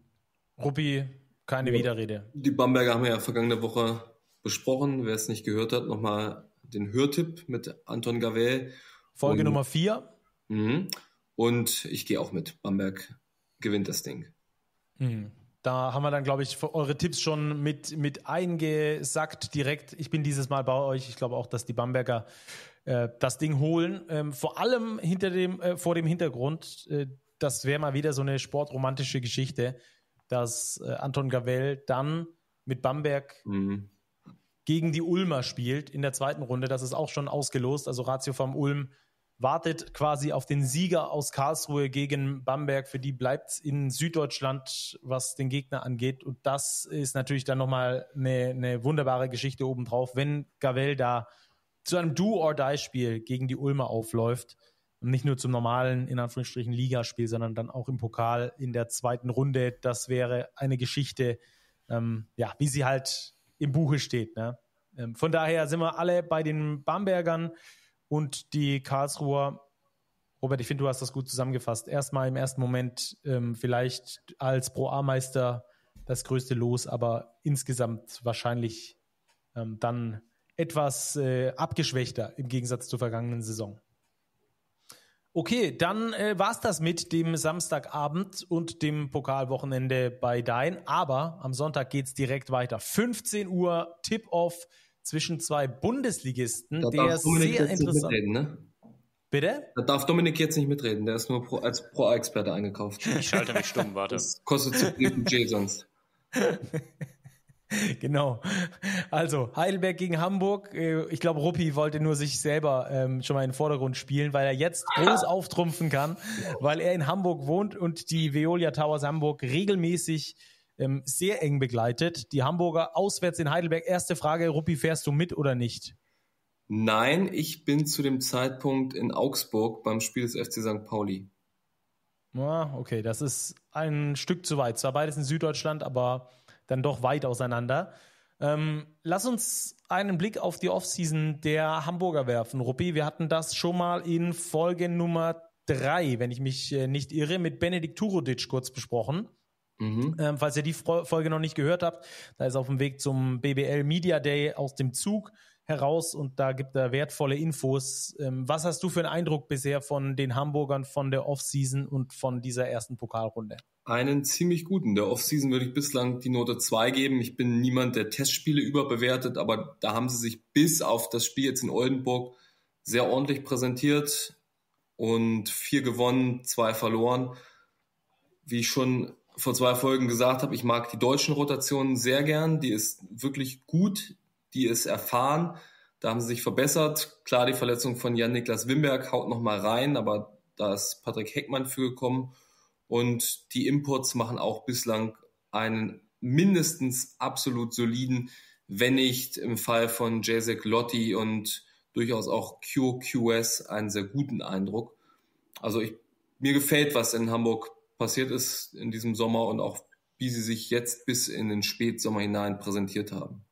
Speaker 2: Rupi, keine ja. Widerrede.
Speaker 4: Die Bamberger haben wir ja vergangene Woche besprochen. Wer es nicht gehört hat, nochmal den Hörtipp mit Anton Gavel.
Speaker 2: Folge und, Nummer 4.
Speaker 4: Mhm. Und ich gehe auch mit. Bamberg gewinnt das Ding.
Speaker 2: Mhm. Da haben wir dann, glaube ich, eure Tipps schon mit, mit eingesackt direkt. Ich bin dieses Mal bei euch. Ich glaube auch, dass die Bamberger äh, das Ding holen. Ähm, vor allem hinter dem, äh, vor dem Hintergrund, äh, das wäre mal wieder so eine sportromantische Geschichte, dass äh, Anton Gavell dann mit Bamberg mhm. gegen die Ulmer spielt in der zweiten Runde. Das ist auch schon ausgelost. Also Ratio vom Ulm wartet quasi auf den Sieger aus Karlsruhe gegen Bamberg. Für die bleibt es in Süddeutschland, was den Gegner angeht. Und das ist natürlich dann nochmal eine, eine wunderbare Geschichte obendrauf, wenn Gavel da zu einem Do-or-Die-Spiel gegen die Ulmer aufläuft. Und nicht nur zum normalen, in Anführungsstrichen, Ligaspiel, sondern dann auch im Pokal in der zweiten Runde. Das wäre eine Geschichte, ähm, ja, wie sie halt im Buche steht. Ne? Ähm, von daher sind wir alle bei den Bambergern und die Karlsruher. Robert, ich finde, du hast das gut zusammengefasst. Erstmal im ersten Moment ähm, vielleicht als Pro-A-Meister das größte Los, aber insgesamt wahrscheinlich ähm, dann etwas äh, abgeschwächter im Gegensatz zur vergangenen Saison. Okay, dann äh, es das mit dem Samstagabend und dem Pokalwochenende bei Dein. Aber am Sonntag geht es direkt weiter. 15 Uhr Tip-Off zwischen zwei Bundesligisten. Da der ist sehr interessant. Ne?
Speaker 4: Bitte? Da darf Dominik jetzt nicht mitreden. Der ist nur pro, als Pro-Experte eingekauft. Ich schalte mich stumm, warte. Das kostet zu viel Budget sonst.
Speaker 2: Genau. Also Heidelberg gegen Hamburg. Äh, ich glaube, Ruppi wollte nur sich selber ähm, schon mal in den Vordergrund spielen, weil er jetzt groß auftrumpfen kann, weil er in Hamburg wohnt und die Veolia Towers Hamburg regelmäßig ähm, sehr eng begleitet. Die Hamburger auswärts in Heidelberg. Erste Frage, Ruppi, fährst du mit oder nicht?
Speaker 4: Nein, ich bin zu dem Zeitpunkt in Augsburg beim Spiel des FC St. Pauli.
Speaker 2: Ah, okay, das ist ein Stück zu weit. Zwar beides in Süddeutschland, aber dann doch weit auseinander. Ähm, lass uns einen Blick auf die Offseason der Hamburger werfen, Ruppi. Wir hatten das schon mal in Folge Nummer drei, wenn ich mich äh, nicht irre, mit Benedikt Turodic kurz besprochen. Mhm. Ähm, falls ihr die Folge noch nicht gehört habt, da ist auf dem Weg zum BBL Media Day aus dem Zug heraus und da gibt er wertvolle Infos. Ähm, was hast du für einen Eindruck bisher von den Hamburgern, von der Offseason und von dieser ersten Pokalrunde?
Speaker 4: Einen ziemlich guten. Der Offseason würde ich bislang die Note 2 geben. Ich bin niemand, der Testspiele überbewertet, aber da haben sie sich bis auf das Spiel jetzt in Oldenburg sehr ordentlich präsentiert und vier gewonnen, zwei verloren. Wie ich schon vor zwei Folgen gesagt habe, ich mag die deutschen Rotationen sehr gern. Die ist wirklich gut die es erfahren. Da haben sie sich verbessert. Klar, die Verletzung von Jan-Niklas Wimberg haut nochmal rein, aber da ist Patrick Heckmann für gekommen. Und die Imports machen auch bislang einen mindestens absolut soliden, wenn nicht im Fall von Jacek Lotti und durchaus auch QQS einen sehr guten Eindruck. Also ich, mir gefällt, was in Hamburg passiert ist in diesem Sommer und auch wie sie sich jetzt bis in den Spätsommer hinein präsentiert haben.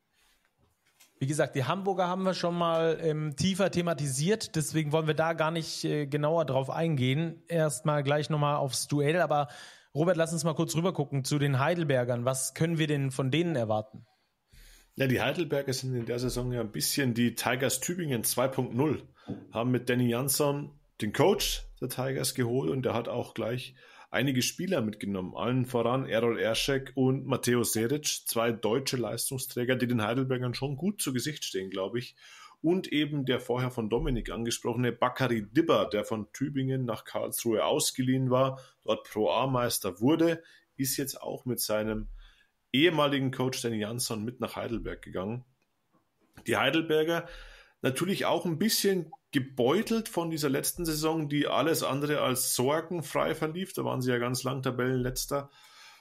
Speaker 2: Wie gesagt, die Hamburger haben wir schon mal ähm, tiefer thematisiert, deswegen wollen wir da gar nicht äh, genauer drauf eingehen. Erstmal gleich nochmal aufs Duell, aber Robert, lass uns mal kurz rübergucken zu den Heidelbergern. Was
Speaker 3: können wir denn von denen erwarten? Ja, die Heidelberger sind in der Saison ja ein bisschen die Tigers Tübingen 2.0. Haben mit Danny Jansson den Coach der Tigers geholt und der hat auch gleich einige Spieler mitgenommen, allen voran Errol Erschek und Matteo Seric, zwei deutsche Leistungsträger, die den Heidelbergern schon gut zu Gesicht stehen, glaube ich. Und eben der vorher von Dominik angesprochene Bakari Dibber, der von Tübingen nach Karlsruhe ausgeliehen war, dort Pro A-Meister wurde, ist jetzt auch mit seinem ehemaligen Coach Danny Jansson mit nach Heidelberg gegangen. Die Heidelberger natürlich auch ein bisschen gebeutelt von dieser letzten Saison, die alles andere als sorgenfrei verlief. Da waren sie ja ganz lang Tabellenletzter.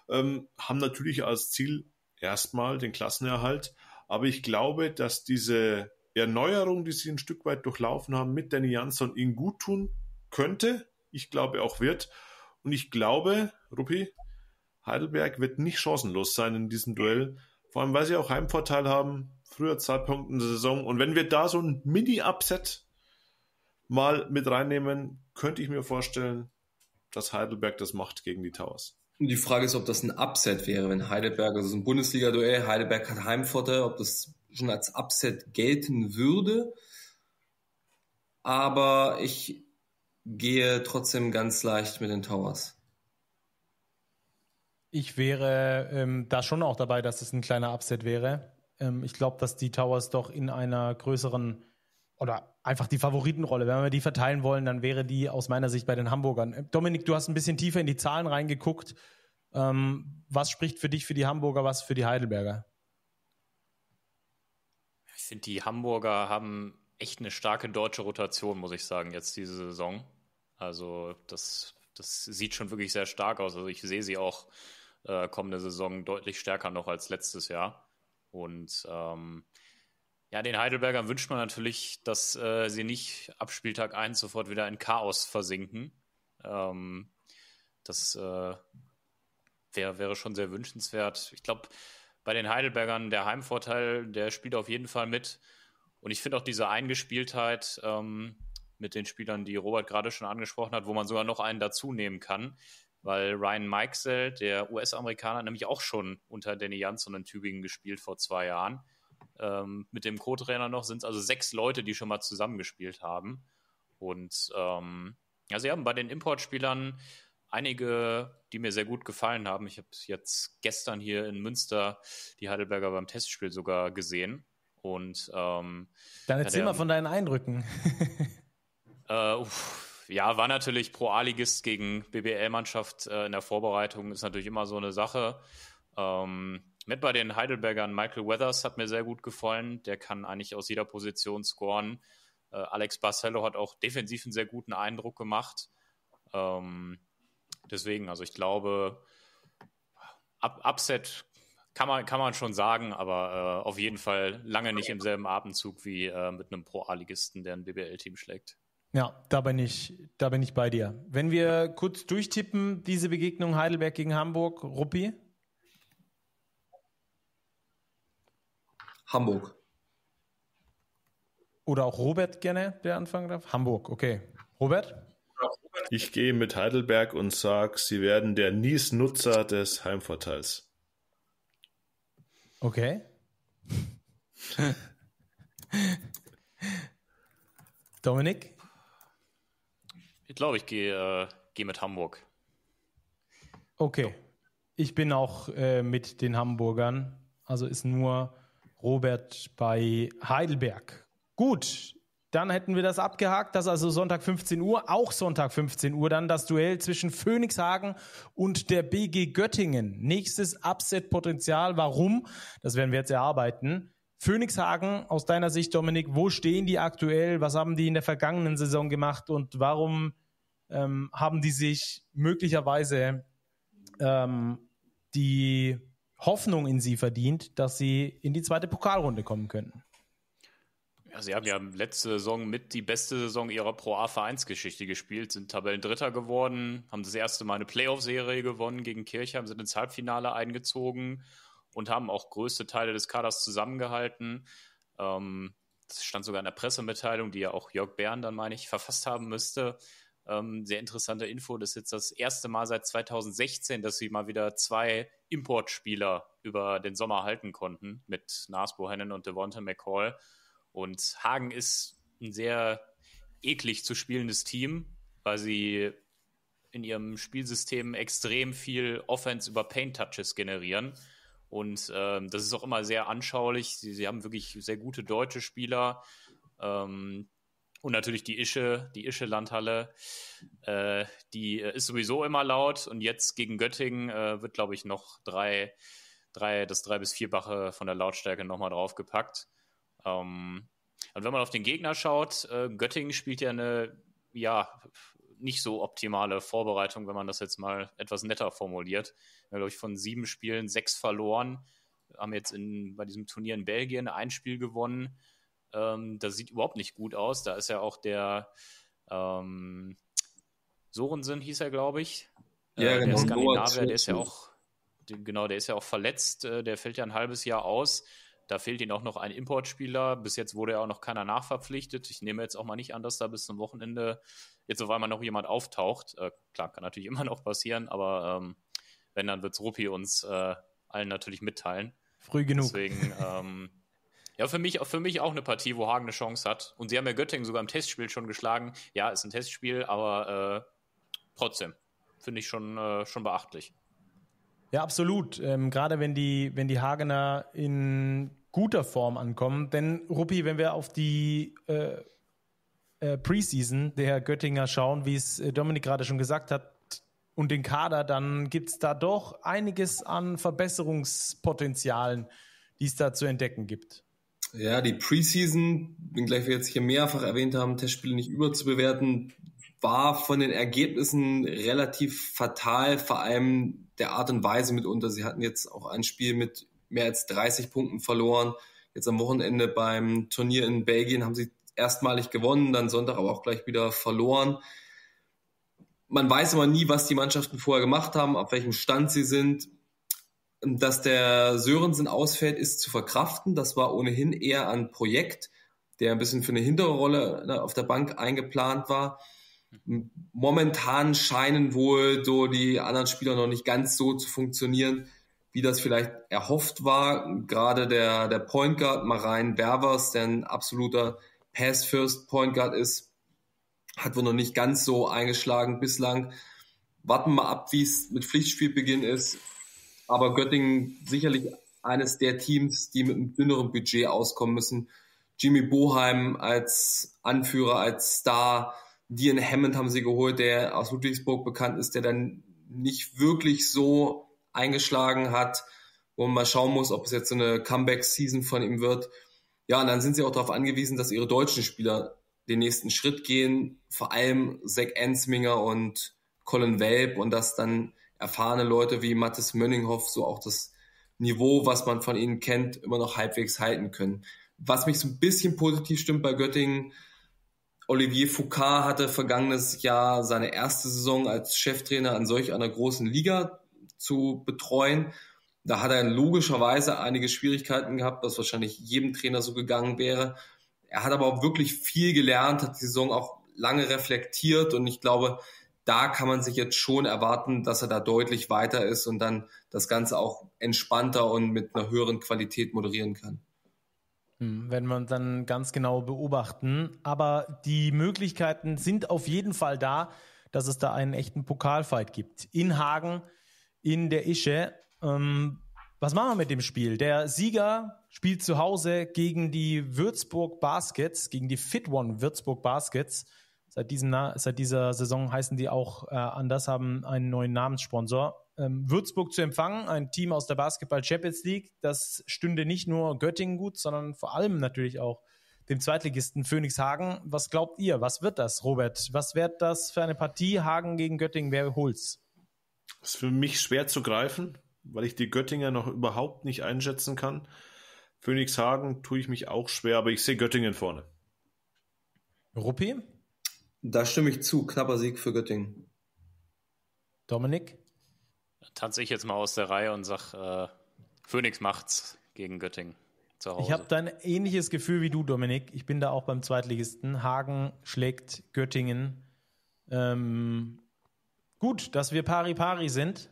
Speaker 3: Ähm, haben natürlich als Ziel erstmal den Klassenerhalt. Aber ich glaube, dass diese Erneuerung, die sie ein Stück weit durchlaufen haben, mit Danny Jansson ihnen gut tun könnte. Ich glaube auch wird. Und ich glaube, Ruppi, Heidelberg wird nicht chancenlos sein in diesem Duell. Vor allem, weil sie auch Heimvorteil haben, früher Zeitpunkt in der Saison. Und wenn wir da so ein Mini-Upset mal mit reinnehmen, könnte ich mir vorstellen, dass Heidelberg das macht gegen die Towers. Die Frage ist, ob das ein Upset wäre, wenn Heidelberg,
Speaker 4: also ein Bundesliga-Duell, Heidelberg hat Heimvorteil, ob das schon als Upset gelten würde. Aber ich gehe trotzdem ganz leicht mit den Towers.
Speaker 2: Ich wäre ähm, da schon auch dabei, dass es ein kleiner Upset wäre. Ähm, ich glaube, dass die Towers doch in einer größeren oder einfach die Favoritenrolle. Wenn wir die verteilen wollen, dann wäre die aus meiner Sicht bei den Hamburgern. Äh, Dominik, du hast ein bisschen tiefer in die Zahlen reingeguckt. Ähm, was spricht für dich für die Hamburger, was für die Heidelberger?
Speaker 5: Ich finde, die Hamburger haben echt eine starke deutsche Rotation, muss ich sagen, jetzt diese Saison. Also das, das sieht schon wirklich sehr stark aus. Also ich sehe sie auch äh, kommende Saison deutlich stärker noch als letztes Jahr. Und ähm, ja, den Heidelbergern wünscht man natürlich, dass äh, sie nicht ab Spieltag 1 sofort wieder in Chaos versinken. Ähm, das äh, wär, wäre schon sehr wünschenswert. Ich glaube, bei den Heidelbergern der Heimvorteil, der spielt auf jeden Fall mit. Und ich finde auch diese Eingespieltheit ähm, mit den Spielern, die Robert gerade schon angesprochen hat, wo man sogar noch einen dazu nehmen kann, weil Ryan Meixel, der US-Amerikaner, nämlich auch schon unter Danny Jansson in Tübingen gespielt vor zwei Jahren ähm, mit dem Co-Trainer noch sind es also sechs Leute, die schon mal zusammengespielt haben. Und ähm, ja, sie haben bei den Importspielern einige, die mir sehr gut gefallen haben. Ich habe jetzt gestern hier in Münster die Heidelberger beim Testspiel sogar gesehen. Und ähm, dann erzähl mal von
Speaker 2: deinen Eindrücken.
Speaker 5: äh, uff, ja, war natürlich Pro A-Ligist gegen BBL-Mannschaft äh, in der Vorbereitung, ist natürlich immer so eine Sache. Ähm, mit bei den Heidelbergern Michael Weathers hat mir sehr gut gefallen. Der kann eigentlich aus jeder Position scoren. Äh, Alex Barcello hat auch defensiv einen sehr guten Eindruck gemacht. Ähm, deswegen, also ich glaube, Up Upset kann man, kann man schon sagen, aber äh, auf jeden Fall lange nicht im selben Abendzug wie äh, mit einem Pro-A-Ligisten, der ein BBL-Team schlägt.
Speaker 2: Ja, da bin, ich, da bin ich bei dir. Wenn wir kurz durchtippen, diese Begegnung Heidelberg gegen Hamburg,
Speaker 5: Ruppi?
Speaker 3: Hamburg.
Speaker 2: Oder auch Robert gerne, der anfangen darf. Hamburg, okay. Robert?
Speaker 3: Ich gehe mit Heidelberg und sage, sie werden der Nies-Nutzer des Heimvorteils.
Speaker 2: Okay. Dominik?
Speaker 5: Ich glaube, ich gehe, äh, gehe mit Hamburg.
Speaker 2: Okay. Ich bin auch äh, mit den Hamburgern. Also ist nur Robert bei Heidelberg. Gut, dann hätten wir das abgehakt. Das ist also Sonntag 15 Uhr, auch Sonntag 15 Uhr dann das Duell zwischen Phoenixhagen und der BG Göttingen. Nächstes Upset-Potenzial. Warum? Das werden wir jetzt erarbeiten. Phoenixhagen, aus deiner Sicht, Dominik, wo stehen die aktuell? Was haben die in der vergangenen Saison gemacht und warum ähm, haben die sich möglicherweise ähm, die Hoffnung in sie verdient, dass sie in die zweite Pokalrunde kommen könnten.
Speaker 5: Ja, sie haben ja letzte Saison mit die beste Saison ihrer Pro-A-Vereinsgeschichte gespielt, sind Tabellendritter geworden, haben das erste Mal eine Playoff-Serie gewonnen gegen Kirchheim, sind ins Halbfinale eingezogen und haben auch größte Teile des Kaders zusammengehalten. Ähm, das stand sogar in der Pressemitteilung, die ja auch Jörg Bern dann, meine ich, verfasst haben müsste. Ähm, sehr interessante Info. Das ist jetzt das erste Mal seit 2016, dass sie mal wieder zwei Importspieler über den Sommer halten konnten mit Nas Bohannon und Devonta McCall. Und Hagen ist ein sehr eklig zu spielendes Team, weil sie in ihrem Spielsystem extrem viel Offense über Paint-Touches generieren. Und ähm, das ist auch immer sehr anschaulich. Sie, sie haben wirklich sehr gute deutsche Spieler. Ähm, und natürlich die Ische, die Ische-Landhalle, äh, die äh, ist sowieso immer laut. Und jetzt gegen Göttingen äh, wird, glaube ich, noch drei, drei, das drei bis vierfache von der Lautstärke nochmal draufgepackt. Ähm, und wenn man auf den Gegner schaut, äh, Göttingen spielt ja eine, ja, nicht so optimale Vorbereitung, wenn man das jetzt mal etwas netter formuliert. Wir haben, glaube ich, von sieben Spielen sechs verloren, haben jetzt in, bei diesem Turnier in Belgien ein Spiel gewonnen ähm, das sieht überhaupt nicht gut aus. Da ist ja auch der ähm, Sorensen, hieß er, glaube ich. Äh, ja, genau. Der Skandinavier, der ist ja auch, genau, der ist ja auch verletzt. Äh, der fällt ja ein halbes Jahr aus. Da fehlt ihm auch noch ein Importspieler. Bis jetzt wurde ja auch noch keiner nachverpflichtet. Ich nehme jetzt auch mal nicht an, dass da bis zum Wochenende jetzt auf einmal noch jemand auftaucht. Äh, klar, kann natürlich immer noch passieren, aber ähm, wenn, dann wird es Ruppi uns äh, allen natürlich mitteilen. Früh genug. Deswegen, ähm, ja, für mich, für mich auch eine Partie, wo Hagen eine Chance hat. Und sie haben ja Göttingen sogar im Testspiel schon geschlagen. Ja, ist ein Testspiel, aber äh, trotzdem finde ich schon, äh, schon beachtlich.
Speaker 2: Ja, absolut. Ähm, Gerade wenn die, wenn die Hagener in guter Form ankommen. Denn, Ruppi, wenn wir auf die äh, äh Preseason der Göttinger schauen, wie es äh, Dominik gerade schon gesagt hat, und den Kader, dann gibt es da doch einiges an Verbesserungspotenzialen, die es da zu entdecken gibt.
Speaker 4: Ja, die Preseason, wenngleich wir jetzt hier mehrfach erwähnt haben, Testspiele nicht überzubewerten, war von den Ergebnissen relativ fatal, vor allem der Art und Weise mitunter. Sie hatten jetzt auch ein Spiel mit mehr als 30 Punkten verloren. Jetzt am Wochenende beim Turnier in Belgien haben sie erstmalig gewonnen, dann Sonntag aber auch gleich wieder verloren. Man weiß immer nie, was die Mannschaften vorher gemacht haben, auf welchem Stand sie sind dass der Sörensen ausfällt, ist zu verkraften. Das war ohnehin eher ein Projekt, der ein bisschen für eine hintere Rolle ne, auf der Bank eingeplant war. Momentan scheinen wohl so die anderen Spieler noch nicht ganz so zu funktionieren, wie das vielleicht erhofft war. Gerade der, der Point Guard Marein Bervers, der ein absoluter Pass-First Point Guard ist, hat wohl noch nicht ganz so eingeschlagen bislang. Warten wir mal ab, wie es mit Pflichtspielbeginn ist. Aber Göttingen sicherlich eines der Teams, die mit einem dünneren Budget auskommen müssen. Jimmy Boheim als Anführer, als Star. Dean Hammond haben sie geholt, der aus Ludwigsburg bekannt ist, der dann nicht wirklich so eingeschlagen hat, wo man mal schauen muss, ob es jetzt so eine Comeback-Season von ihm wird. Ja, und dann sind sie auch darauf angewiesen, dass ihre deutschen Spieler den nächsten Schritt gehen, vor allem Zach Ensminger und Colin Welp und dass dann erfahrene Leute wie Mathis Mönninghoff so auch das Niveau, was man von ihnen kennt, immer noch halbwegs halten können. Was mich so ein bisschen positiv stimmt bei Göttingen, Olivier Foucault hatte vergangenes Jahr seine erste Saison als Cheftrainer an solch einer großen Liga zu betreuen. Da hat er logischerweise einige Schwierigkeiten gehabt, was wahrscheinlich jedem Trainer so gegangen wäre. Er hat aber auch wirklich viel gelernt, hat die Saison auch lange reflektiert und ich glaube, da kann man sich jetzt schon erwarten, dass er da deutlich weiter ist und dann das Ganze auch entspannter und mit einer höheren Qualität moderieren kann.
Speaker 2: Hm, Wenn man dann ganz genau beobachten. Aber die Möglichkeiten sind auf jeden Fall da, dass es da einen echten Pokalfight gibt. In Hagen, in der Ische. Ähm, was machen wir mit dem Spiel? Der Sieger spielt zu Hause gegen die Würzburg Baskets, gegen die Fit One Würzburg Baskets. Seit, diesem Na seit dieser Saison heißen die auch äh, anders, haben einen neuen Namenssponsor. Ähm, Würzburg zu empfangen, ein Team aus der Basketball Champions League, das stünde nicht nur Göttingen gut, sondern vor allem natürlich auch dem Zweitligisten Phoenix Hagen. Was glaubt ihr? Was wird das, Robert? Was wird das für eine Partie Hagen gegen Göttingen?
Speaker 3: Wer holt's? Das ist für mich schwer zu greifen, weil ich die Göttinger noch überhaupt nicht einschätzen kann. Phoenix Hagen tue ich mich auch schwer, aber ich sehe Göttingen vorne.
Speaker 4: Ruppi? Da stimme ich zu. Knapper Sieg für Göttingen.
Speaker 2: Dominik?
Speaker 5: Tanze ich jetzt mal aus der Reihe und sage, äh, Phoenix macht's gegen Göttingen. Zu Hause. Ich habe
Speaker 2: ein ähnliches Gefühl wie du, Dominik. Ich bin da auch beim Zweitligisten. Hagen schlägt Göttingen. Ähm, gut, dass wir pari pari sind.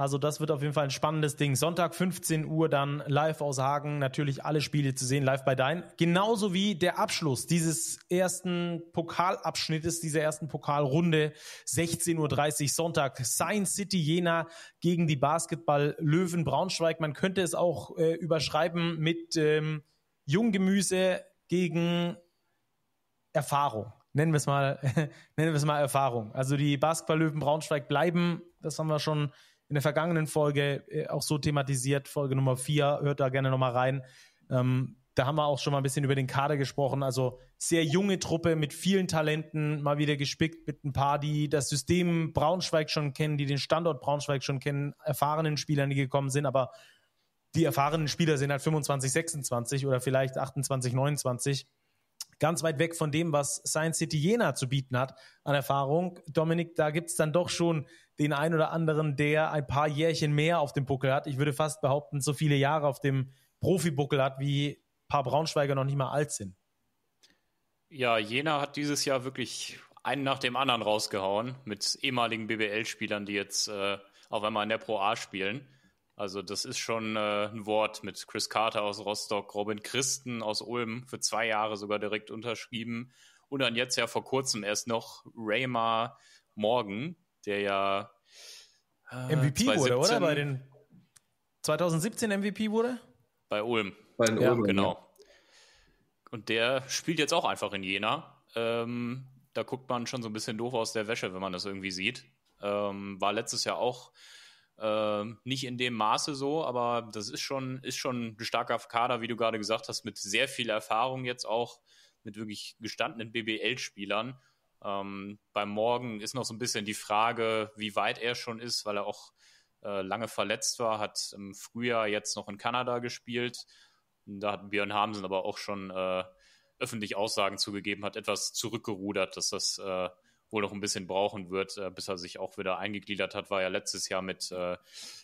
Speaker 2: Also das wird auf jeden Fall ein spannendes Ding. Sonntag 15 Uhr dann live aus Hagen. Natürlich alle Spiele zu sehen, live bei Dein. Genauso wie der Abschluss dieses ersten Pokalabschnittes, dieser ersten Pokalrunde. 16.30 Uhr Sonntag. Science City Jena gegen die Basketball Löwen Braunschweig. Man könnte es auch äh, überschreiben mit ähm, Junggemüse gegen Erfahrung nennen wir es mal, nennen wir es mal Erfahrung. Also die Basketball-Löwen Braunschweig bleiben, das haben wir schon in der vergangenen Folge äh, auch so thematisiert, Folge Nummer 4, hört da gerne nochmal rein. Ähm, da haben wir auch schon mal ein bisschen über den Kader gesprochen. Also sehr junge Truppe mit vielen Talenten, mal wieder gespickt mit ein paar, die das System Braunschweig schon kennen, die den Standort Braunschweig schon kennen, erfahrenen Spielern, die gekommen sind. Aber die erfahrenen Spieler sind halt 25, 26 oder vielleicht 28, 29 ganz weit weg von dem, was Science City Jena zu bieten hat an Erfahrung. Dominik, da gibt es dann doch schon den einen oder anderen, der ein paar Jährchen mehr auf dem Buckel hat. Ich würde fast behaupten, so viele Jahre auf dem Profibuckel hat, wie ein paar Braunschweiger noch nicht mal alt sind.
Speaker 5: Ja, Jena hat dieses Jahr wirklich einen nach dem anderen rausgehauen mit ehemaligen BBL-Spielern, die jetzt äh, auf einmal in der Pro A spielen. Also das ist schon äh, ein Wort mit Chris Carter aus Rostock, Robin Christen aus Ulm, für zwei Jahre sogar direkt unterschrieben. Und dann jetzt ja vor kurzem erst noch Raymar Morgan, der ja
Speaker 2: äh, MVP 2017, wurde, oder? Bei den 2017 MVP wurde?
Speaker 5: Bei Ulm. Bei den ja, Ulm, genau. Ja. Und der spielt jetzt auch einfach in Jena. Ähm, da guckt man schon so ein bisschen doof aus der Wäsche, wenn man das irgendwie sieht. Ähm, war letztes Jahr auch ähm, nicht in dem Maße so, aber das ist schon, ist schon ein starker Kader, wie du gerade gesagt hast, mit sehr viel Erfahrung jetzt auch, mit wirklich gestandenen BBL-Spielern. Ähm, beim Morgen ist noch so ein bisschen die Frage, wie weit er schon ist, weil er auch äh, lange verletzt war, hat im Frühjahr jetzt noch in Kanada gespielt. Da hat Björn Hamsen aber auch schon äh, öffentlich Aussagen zugegeben, hat etwas zurückgerudert, dass das äh, wohl noch ein bisschen brauchen wird, äh, bis er sich auch wieder eingegliedert hat. War ja letztes Jahr mit, äh,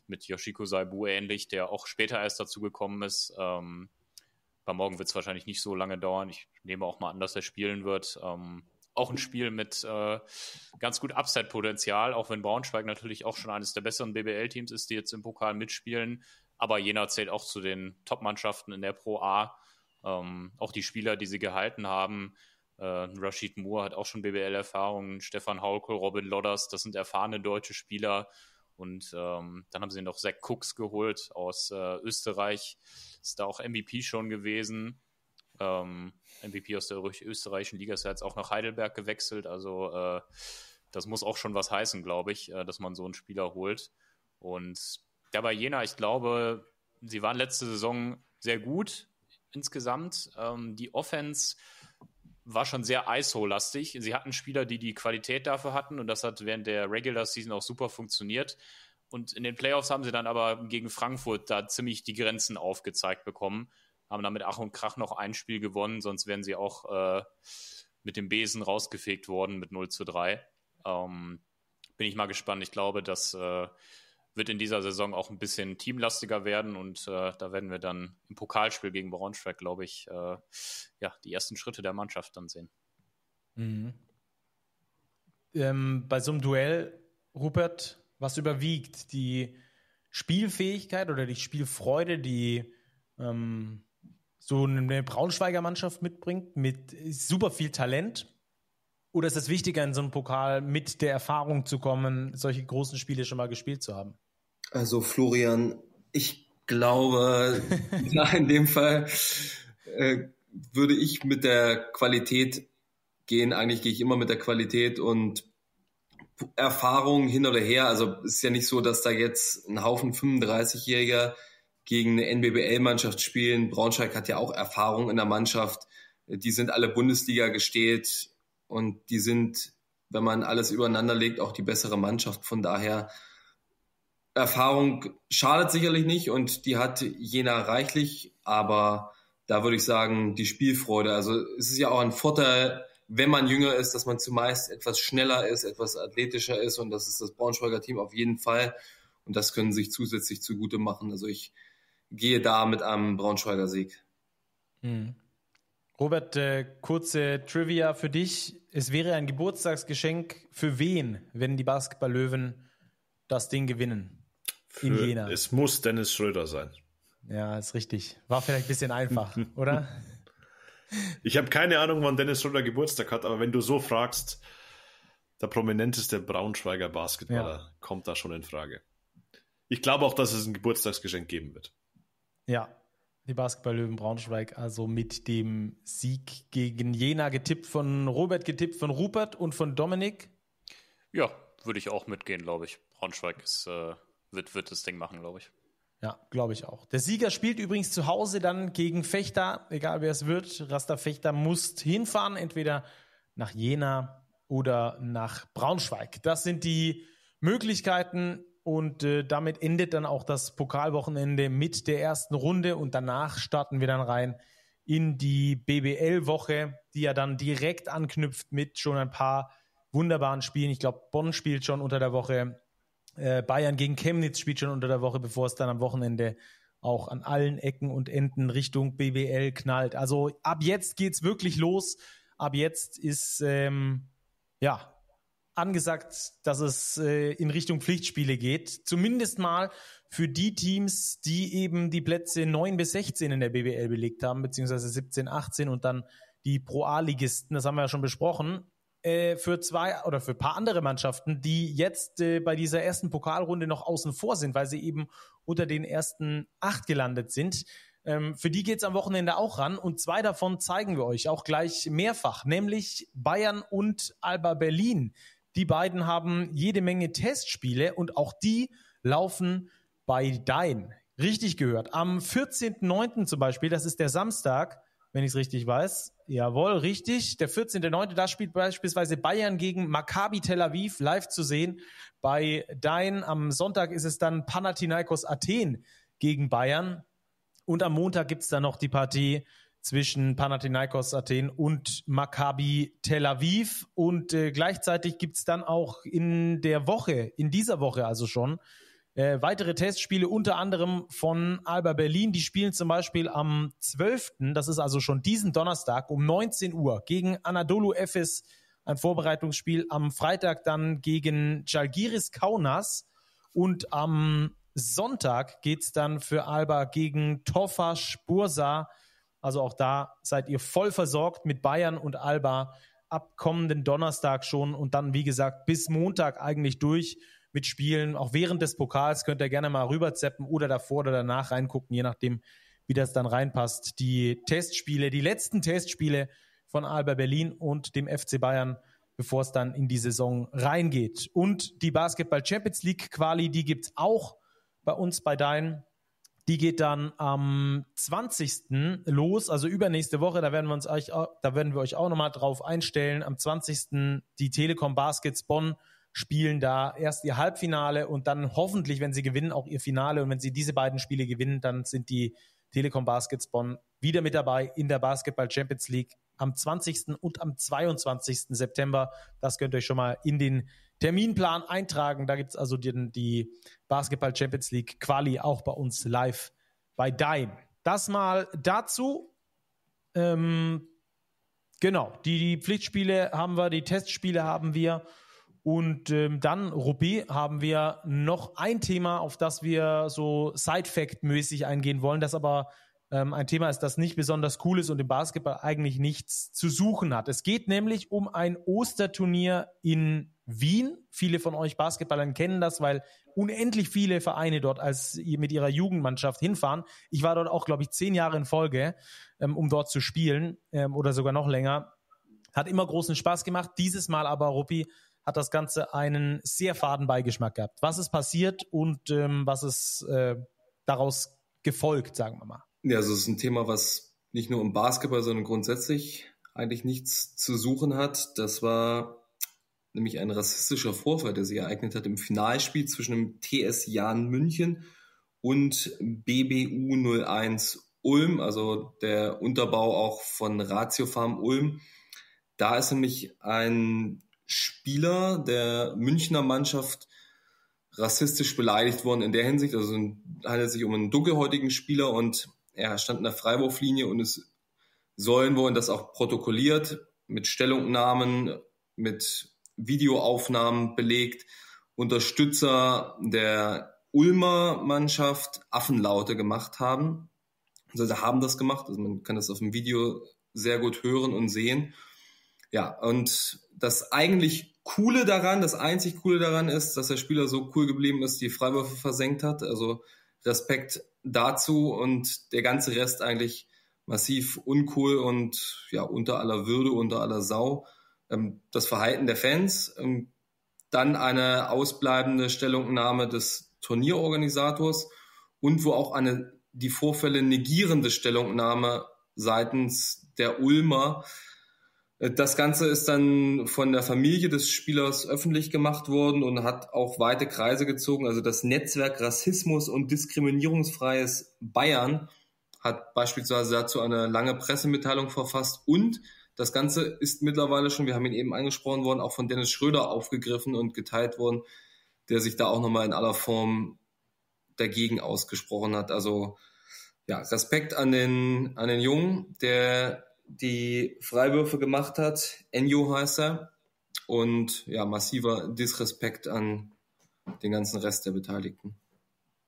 Speaker 5: mit Yoshiko Saibu ähnlich, der auch später erst dazu gekommen ist. Ähm, bei morgen wird es wahrscheinlich nicht so lange dauern. Ich nehme auch mal an, dass er spielen wird. Ähm, auch ein Spiel mit äh, ganz gut Upside-Potenzial, auch wenn Braunschweig natürlich auch schon eines der besseren BBL-Teams ist, die jetzt im Pokal mitspielen. Aber Jena zählt auch zu den Top-Mannschaften in der Pro A. Ähm, auch die Spieler, die sie gehalten haben, äh, Rashid Moore hat auch schon BBL-Erfahrung, Stefan Haulke, Robin Lodders, das sind erfahrene deutsche Spieler. Und ähm, dann haben sie noch Zach Cooks geholt aus äh, Österreich, ist da auch MVP schon gewesen. Ähm, MVP aus der österreichischen Liga ist ja jetzt auch nach Heidelberg gewechselt. Also äh, das muss auch schon was heißen, glaube ich, äh, dass man so einen Spieler holt. Und ja, bei Jena, ich glaube, sie waren letzte Saison sehr gut insgesamt. Ähm, die Offense war schon sehr ISO-lastig. Sie hatten Spieler, die die Qualität dafür hatten und das hat während der Regular Season auch super funktioniert. Und in den Playoffs haben sie dann aber gegen Frankfurt da ziemlich die Grenzen aufgezeigt bekommen, haben damit Ach und Krach noch ein Spiel gewonnen, sonst wären sie auch äh, mit dem Besen rausgefegt worden mit 0 zu 3. Ähm, bin ich mal gespannt. Ich glaube, dass äh, wird in dieser Saison auch ein bisschen teamlastiger werden und äh, da werden wir dann im Pokalspiel gegen Braunschweig, glaube ich, äh, ja, die ersten Schritte der Mannschaft dann sehen.
Speaker 2: Mhm. Ähm, bei so einem Duell, Rupert, was überwiegt? Die Spielfähigkeit oder die Spielfreude, die ähm, so eine Braunschweiger Mannschaft mitbringt, mit super viel Talent, oder ist es wichtiger, in so einem Pokal mit der Erfahrung zu kommen, solche großen Spiele schon mal gespielt zu haben?
Speaker 4: Also Florian, ich glaube, na, in dem Fall äh, würde ich mit der Qualität gehen. Eigentlich gehe ich immer mit der Qualität und Erfahrung hin oder her. Also ist ja nicht so, dass da jetzt ein Haufen 35-Jähriger gegen eine NBBL-Mannschaft spielen. Braunschweig hat ja auch Erfahrung in der Mannschaft. Die sind alle Bundesliga gesteht und die sind, wenn man alles übereinander legt, auch die bessere Mannschaft. Von daher Erfahrung schadet sicherlich nicht und die hat Jena reichlich, aber da würde ich sagen, die Spielfreude. Also es ist ja auch ein Vorteil, wenn man jünger ist, dass man zumeist etwas schneller ist, etwas athletischer ist und das ist das Braunschweiger Team auf jeden Fall und das können sich zusätzlich zugute machen. Also ich gehe da mit einem Braunschweiger Sieg.
Speaker 2: Mhm. Robert, äh, kurze Trivia für dich. Es wäre ein Geburtstagsgeschenk für wen, wenn die Basketball-Löwen das Ding gewinnen? Für, in Jena. Es
Speaker 3: muss Dennis Schröder sein.
Speaker 2: Ja, ist richtig. War vielleicht ein bisschen einfach, oder?
Speaker 3: Ich habe keine Ahnung, wann Dennis Schröder Geburtstag hat, aber wenn du so fragst, der prominenteste Braunschweiger Basketballer ja. kommt da schon in Frage. Ich glaube auch, dass es ein Geburtstagsgeschenk geben wird.
Speaker 2: Ja, die Basketball-Löwen Braunschweig also mit dem Sieg gegen Jena getippt von Robert, getippt von Rupert und von Dominik.
Speaker 5: Ja, würde ich auch mitgehen, glaube ich. Braunschweig ist äh, wird, wird das Ding machen, glaube ich.
Speaker 2: Ja, glaube ich auch. Der Sieger spielt übrigens zu Hause dann gegen Fechter, egal wer es wird. Rasta Fechter muss hinfahren, entweder nach Jena oder nach Braunschweig. Das sind die Möglichkeiten und äh, damit endet dann auch das Pokalwochenende mit der ersten Runde und danach starten wir dann rein in die BBL-Woche, die ja dann direkt anknüpft mit schon ein paar wunderbaren Spielen. Ich glaube, Bonn spielt schon unter der Woche. Äh, Bayern gegen Chemnitz spielt schon unter der Woche, bevor es dann am Wochenende auch an allen Ecken und Enden Richtung BWL knallt. Also ab jetzt geht es wirklich los. Ab jetzt ist ähm, ja angesagt, dass es äh, in Richtung Pflichtspiele geht. Zumindest mal für die Teams, die eben die Plätze 9 bis 16 in der BWL belegt haben, beziehungsweise 17, 18 und dann die Pro-A-Ligisten. Das haben wir ja schon besprochen äh, für zwei oder für ein paar andere Mannschaften, die jetzt äh, bei dieser ersten Pokalrunde noch außen vor sind, weil sie eben unter den ersten acht gelandet sind. Ähm, für die geht es am Wochenende auch ran und zwei davon zeigen wir euch auch gleich mehrfach, nämlich Bayern und Alba Berlin. Die beiden haben jede Menge Testspiele und auch die laufen bei Dein. Richtig gehört. Am 14.09. zum Beispiel, das ist der Samstag, wenn ich es richtig weiß. Jawohl, richtig. Der 14.09. da spielt beispielsweise Bayern gegen Maccabi Tel Aviv live zu sehen. Bei Dein am Sonntag ist es dann Panathinaikos Athen gegen Bayern. Und am Montag gibt es dann noch die Partie zwischen Panathinaikos Athen und Maccabi Tel Aviv. Und äh, gleichzeitig gibt es dann auch in der Woche, in dieser Woche also schon, äh, weitere Testspiele unter anderem von Alba Berlin, die spielen zum Beispiel am 12., das ist also schon diesen Donnerstag um 19 Uhr gegen Anadolu Efes, ein Vorbereitungsspiel am Freitag dann gegen Jalgiris Kaunas und am Sonntag geht es dann für Alba gegen Tofas Bursa. Also auch da seid ihr voll versorgt mit Bayern und Alba ab kommenden Donnerstag schon und dann, wie gesagt, bis Montag eigentlich durch mitspielen. Auch während des Pokals könnt ihr gerne mal rüberzeppen oder davor oder danach reingucken, je nachdem, wie das dann reinpasst. Die Testspiele, die letzten Testspiele von Alba Berlin und dem FC Bayern, bevor es dann in die Saison reingeht. Und die Basketball Champions League Quali, die gibt es auch bei uns bei Dein. Die geht dann am 20. los, also übernächste Woche. Da werden wir uns euch, da werden wir euch auch nochmal drauf einstellen. Am 20. die Telekom Baskets Bonn spielen da erst ihr Halbfinale und dann hoffentlich, wenn sie gewinnen, auch ihr Finale. Und wenn sie diese beiden Spiele gewinnen, dann sind die Telekom Baskets Bonn wieder mit dabei in der Basketball Champions League am 20. und am 22. September. Das könnt ihr euch schon mal in den Terminplan eintragen. Da gibt es also den, die Basketball Champions League Quali auch bei uns live bei Dime. Das mal dazu. Ähm, genau, die, die Pflichtspiele haben wir, die Testspiele haben wir. Und ähm, dann, Rupi, haben wir noch ein Thema, auf das wir so Side-Fact-mäßig eingehen wollen, das aber ähm, ein Thema ist, das nicht besonders cool ist und im Basketball eigentlich nichts zu suchen hat. Es geht nämlich um ein Osterturnier in Wien. Viele von euch Basketballern kennen das, weil unendlich viele Vereine dort als mit ihrer Jugendmannschaft hinfahren. Ich war dort auch, glaube ich, zehn Jahre in Folge, ähm, um dort zu spielen ähm, oder sogar noch länger. Hat immer großen Spaß gemacht. Dieses Mal aber, Ruppi, hat das Ganze einen sehr faden Beigeschmack gehabt. Was ist passiert und ähm, was ist äh, daraus gefolgt, sagen wir mal?
Speaker 4: Ja, also es ist ein Thema, was nicht nur im Basketball, sondern grundsätzlich eigentlich nichts zu suchen hat. Das war nämlich ein rassistischer Vorfall, der sich ereignet hat im Finalspiel zwischen dem TS Jahn München und BBU 01 Ulm, also der Unterbau auch von Ratio Farm Ulm. Da ist nämlich ein Spieler der Münchner Mannschaft rassistisch beleidigt worden in der Hinsicht. Also handelt es sich um einen dunkelhäutigen Spieler und er stand in der Freiwurflinie und es sollen wollen das auch protokolliert mit Stellungnahmen, mit Videoaufnahmen belegt. Unterstützer der Ulmer Mannschaft Affenlaute gemacht haben. Also sie haben das gemacht. Also man kann das auf dem Video sehr gut hören und sehen. Ja, und das eigentlich Coole daran, das einzig Coole daran ist, dass der Spieler so cool geblieben ist, die Freiwürfe versenkt hat. Also Respekt dazu und der ganze Rest eigentlich massiv uncool und ja, unter aller Würde, unter aller Sau. Ähm, das Verhalten der Fans, ähm, dann eine ausbleibende Stellungnahme des Turnierorganisators und wo auch eine die Vorfälle negierende Stellungnahme seitens der Ulmer äh, das Ganze ist dann von der Familie des Spielers öffentlich gemacht worden und hat auch weite Kreise gezogen. Also das Netzwerk Rassismus und Diskriminierungsfreies Bayern hat beispielsweise dazu eine lange Pressemitteilung verfasst und das Ganze ist mittlerweile schon, wir haben ihn eben angesprochen worden, auch von Dennis Schröder aufgegriffen und geteilt worden, der sich da auch nochmal in aller Form dagegen ausgesprochen hat. Also ja, Respekt an den, an den Jungen, der die Freiwürfe gemacht hat. Enyo heißt er. Und ja, massiver Disrespekt an den ganzen Rest der Beteiligten.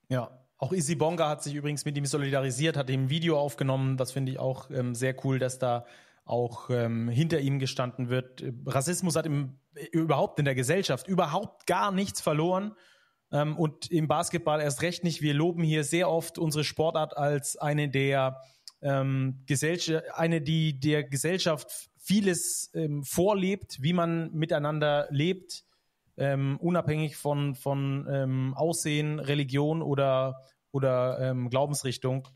Speaker 2: Ja, auch Isi Bonga hat sich übrigens mit ihm solidarisiert, hat ihm ein Video aufgenommen. Das finde ich auch ähm, sehr cool, dass da auch ähm, hinter ihm gestanden wird. Rassismus hat im, äh, überhaupt in der Gesellschaft überhaupt gar nichts verloren. Ähm, und im Basketball erst recht nicht. Wir loben hier sehr oft unsere Sportart als eine der ähm, Gesellschaft, eine, die der Gesellschaft vieles ähm, vorlebt, wie man miteinander lebt, ähm, unabhängig von, von ähm, Aussehen, Religion oder, oder ähm, Glaubensrichtung.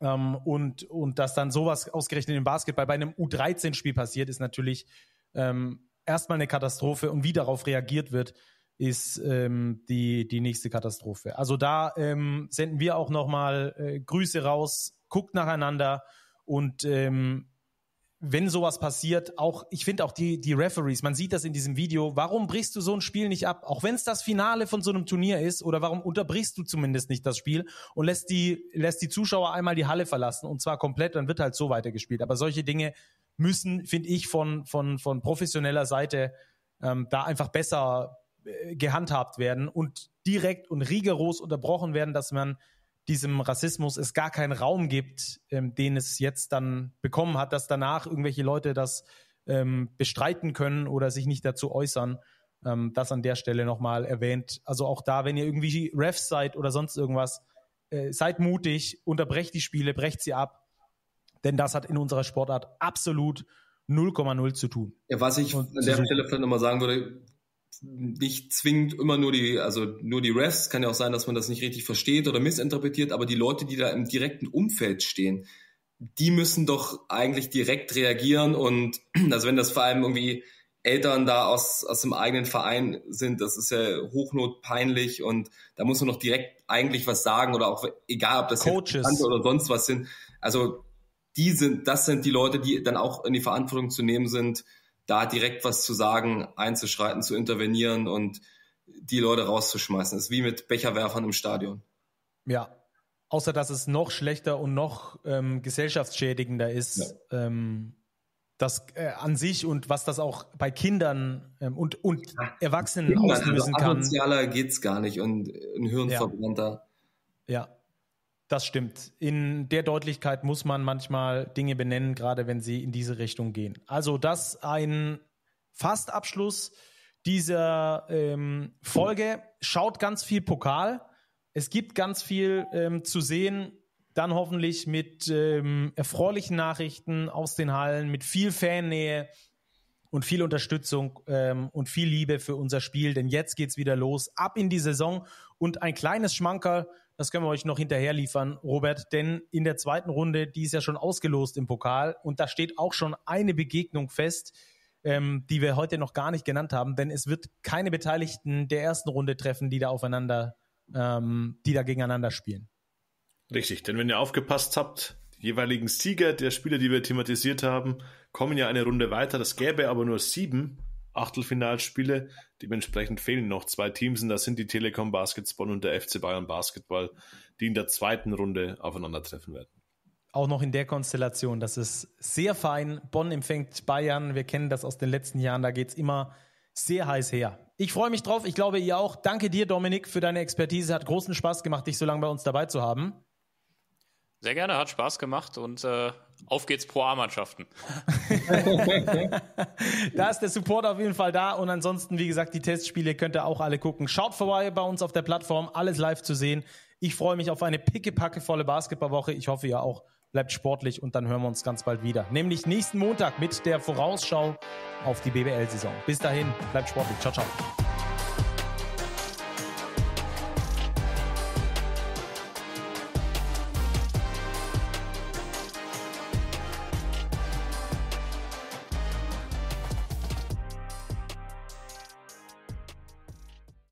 Speaker 2: Ähm, und, und dass dann sowas ausgerechnet im Basketball bei einem U13-Spiel passiert, ist natürlich ähm, erstmal eine Katastrophe und wie darauf reagiert wird, ist ähm, die, die nächste Katastrophe. Also da ähm, senden wir auch nochmal äh, Grüße raus guckt nacheinander und ähm, wenn sowas passiert, auch, ich finde auch die, die Referees, man sieht das in diesem Video, warum brichst du so ein Spiel nicht ab? Auch wenn es das Finale von so einem Turnier ist, oder warum unterbrichst du zumindest nicht das Spiel und lässt die, lässt die Zuschauer einmal die Halle verlassen und zwar komplett, dann wird halt so weitergespielt. Aber solche Dinge müssen, finde ich, von, von, von professioneller Seite ähm, da einfach besser äh, gehandhabt werden und direkt und rigoros unterbrochen werden, dass man diesem Rassismus es gar keinen Raum gibt, ähm, den es jetzt dann bekommen hat, dass danach irgendwelche Leute das ähm, bestreiten können oder sich nicht dazu äußern. Ähm, das an der Stelle nochmal erwähnt. Also auch da, wenn ihr irgendwie Refs seid oder sonst irgendwas, äh, seid mutig, unterbrecht die Spiele, brecht sie ab. Denn das hat in unserer Sportart absolut 0,0 zu tun. Ja, was ich an der
Speaker 4: Stelle vielleicht nochmal sagen würde, nicht zwingend immer nur die, also nur die Refs, kann ja auch sein, dass man das nicht richtig versteht oder missinterpretiert, aber die Leute, die da im direkten Umfeld stehen, die müssen doch eigentlich direkt reagieren und also wenn das vor allem irgendwie Eltern da aus, aus dem eigenen Verein sind, das ist ja hochnotpeinlich und da muss man doch direkt eigentlich was sagen oder auch egal, ob das Coaches oder sonst was sind. Also die sind, das sind die Leute, die dann auch in die Verantwortung zu nehmen sind, da direkt was zu sagen, einzuschreiten, zu intervenieren und die Leute rauszuschmeißen. Das ist wie mit Becherwerfern im Stadion.
Speaker 2: Ja, außer dass es noch schlechter und noch ähm, gesellschaftsschädigender ist. Ja. Ähm, das äh, an sich und was das auch bei Kindern ähm, und, und Erwachsenen Kindern, also auslösen also kann. Sozialer
Speaker 4: es gar nicht und äh, ein Hirnverbrannter.
Speaker 2: Ja. ja. Das stimmt. In der Deutlichkeit muss man manchmal Dinge benennen, gerade wenn sie in diese Richtung gehen. Also das ein Fastabschluss dieser ähm, Folge. Schaut ganz viel Pokal. Es gibt ganz viel ähm, zu sehen. Dann hoffentlich mit ähm, erfreulichen Nachrichten aus den Hallen, mit viel Fannähe und viel Unterstützung ähm, und viel Liebe für unser Spiel. Denn jetzt geht es wieder los. Ab in die Saison und ein kleines Schmankerl das können wir euch noch hinterher liefern, Robert, denn in der zweiten Runde, die ist ja schon ausgelost im Pokal und da steht auch schon eine Begegnung fest, ähm, die wir heute noch gar nicht genannt haben, denn es wird keine Beteiligten der ersten Runde treffen, die da aufeinander, ähm, die da gegeneinander spielen.
Speaker 3: Richtig, denn wenn ihr aufgepasst habt, die jeweiligen Sieger der Spieler, die wir thematisiert haben, kommen ja eine Runde weiter. Das gäbe aber nur sieben Achtelfinalspiele. Dementsprechend fehlen noch zwei Teams und das sind die Telekom Basketball und der FC Bayern Basketball, die in der zweiten Runde aufeinandertreffen werden.
Speaker 2: Auch noch in der Konstellation, das ist sehr fein. Bonn empfängt Bayern, wir kennen das aus den letzten Jahren, da geht es immer sehr heiß her. Ich freue mich drauf, ich glaube ihr auch. Danke dir, Dominik, für deine Expertise. Hat großen Spaß gemacht, dich so lange bei uns dabei zu haben.
Speaker 5: Sehr gerne, hat Spaß gemacht und äh, auf geht's pro A-Mannschaften.
Speaker 2: da ist der Support auf jeden Fall da und ansonsten, wie gesagt, die Testspiele könnt ihr auch alle gucken. Schaut vorbei bei uns auf der Plattform, alles live zu sehen. Ich freue mich auf eine pickepackevolle Basketballwoche. Ich hoffe, ihr auch bleibt sportlich und dann hören wir uns ganz bald wieder. Nämlich nächsten Montag mit der Vorausschau auf die BBL-Saison. Bis dahin, bleibt sportlich. Ciao, ciao.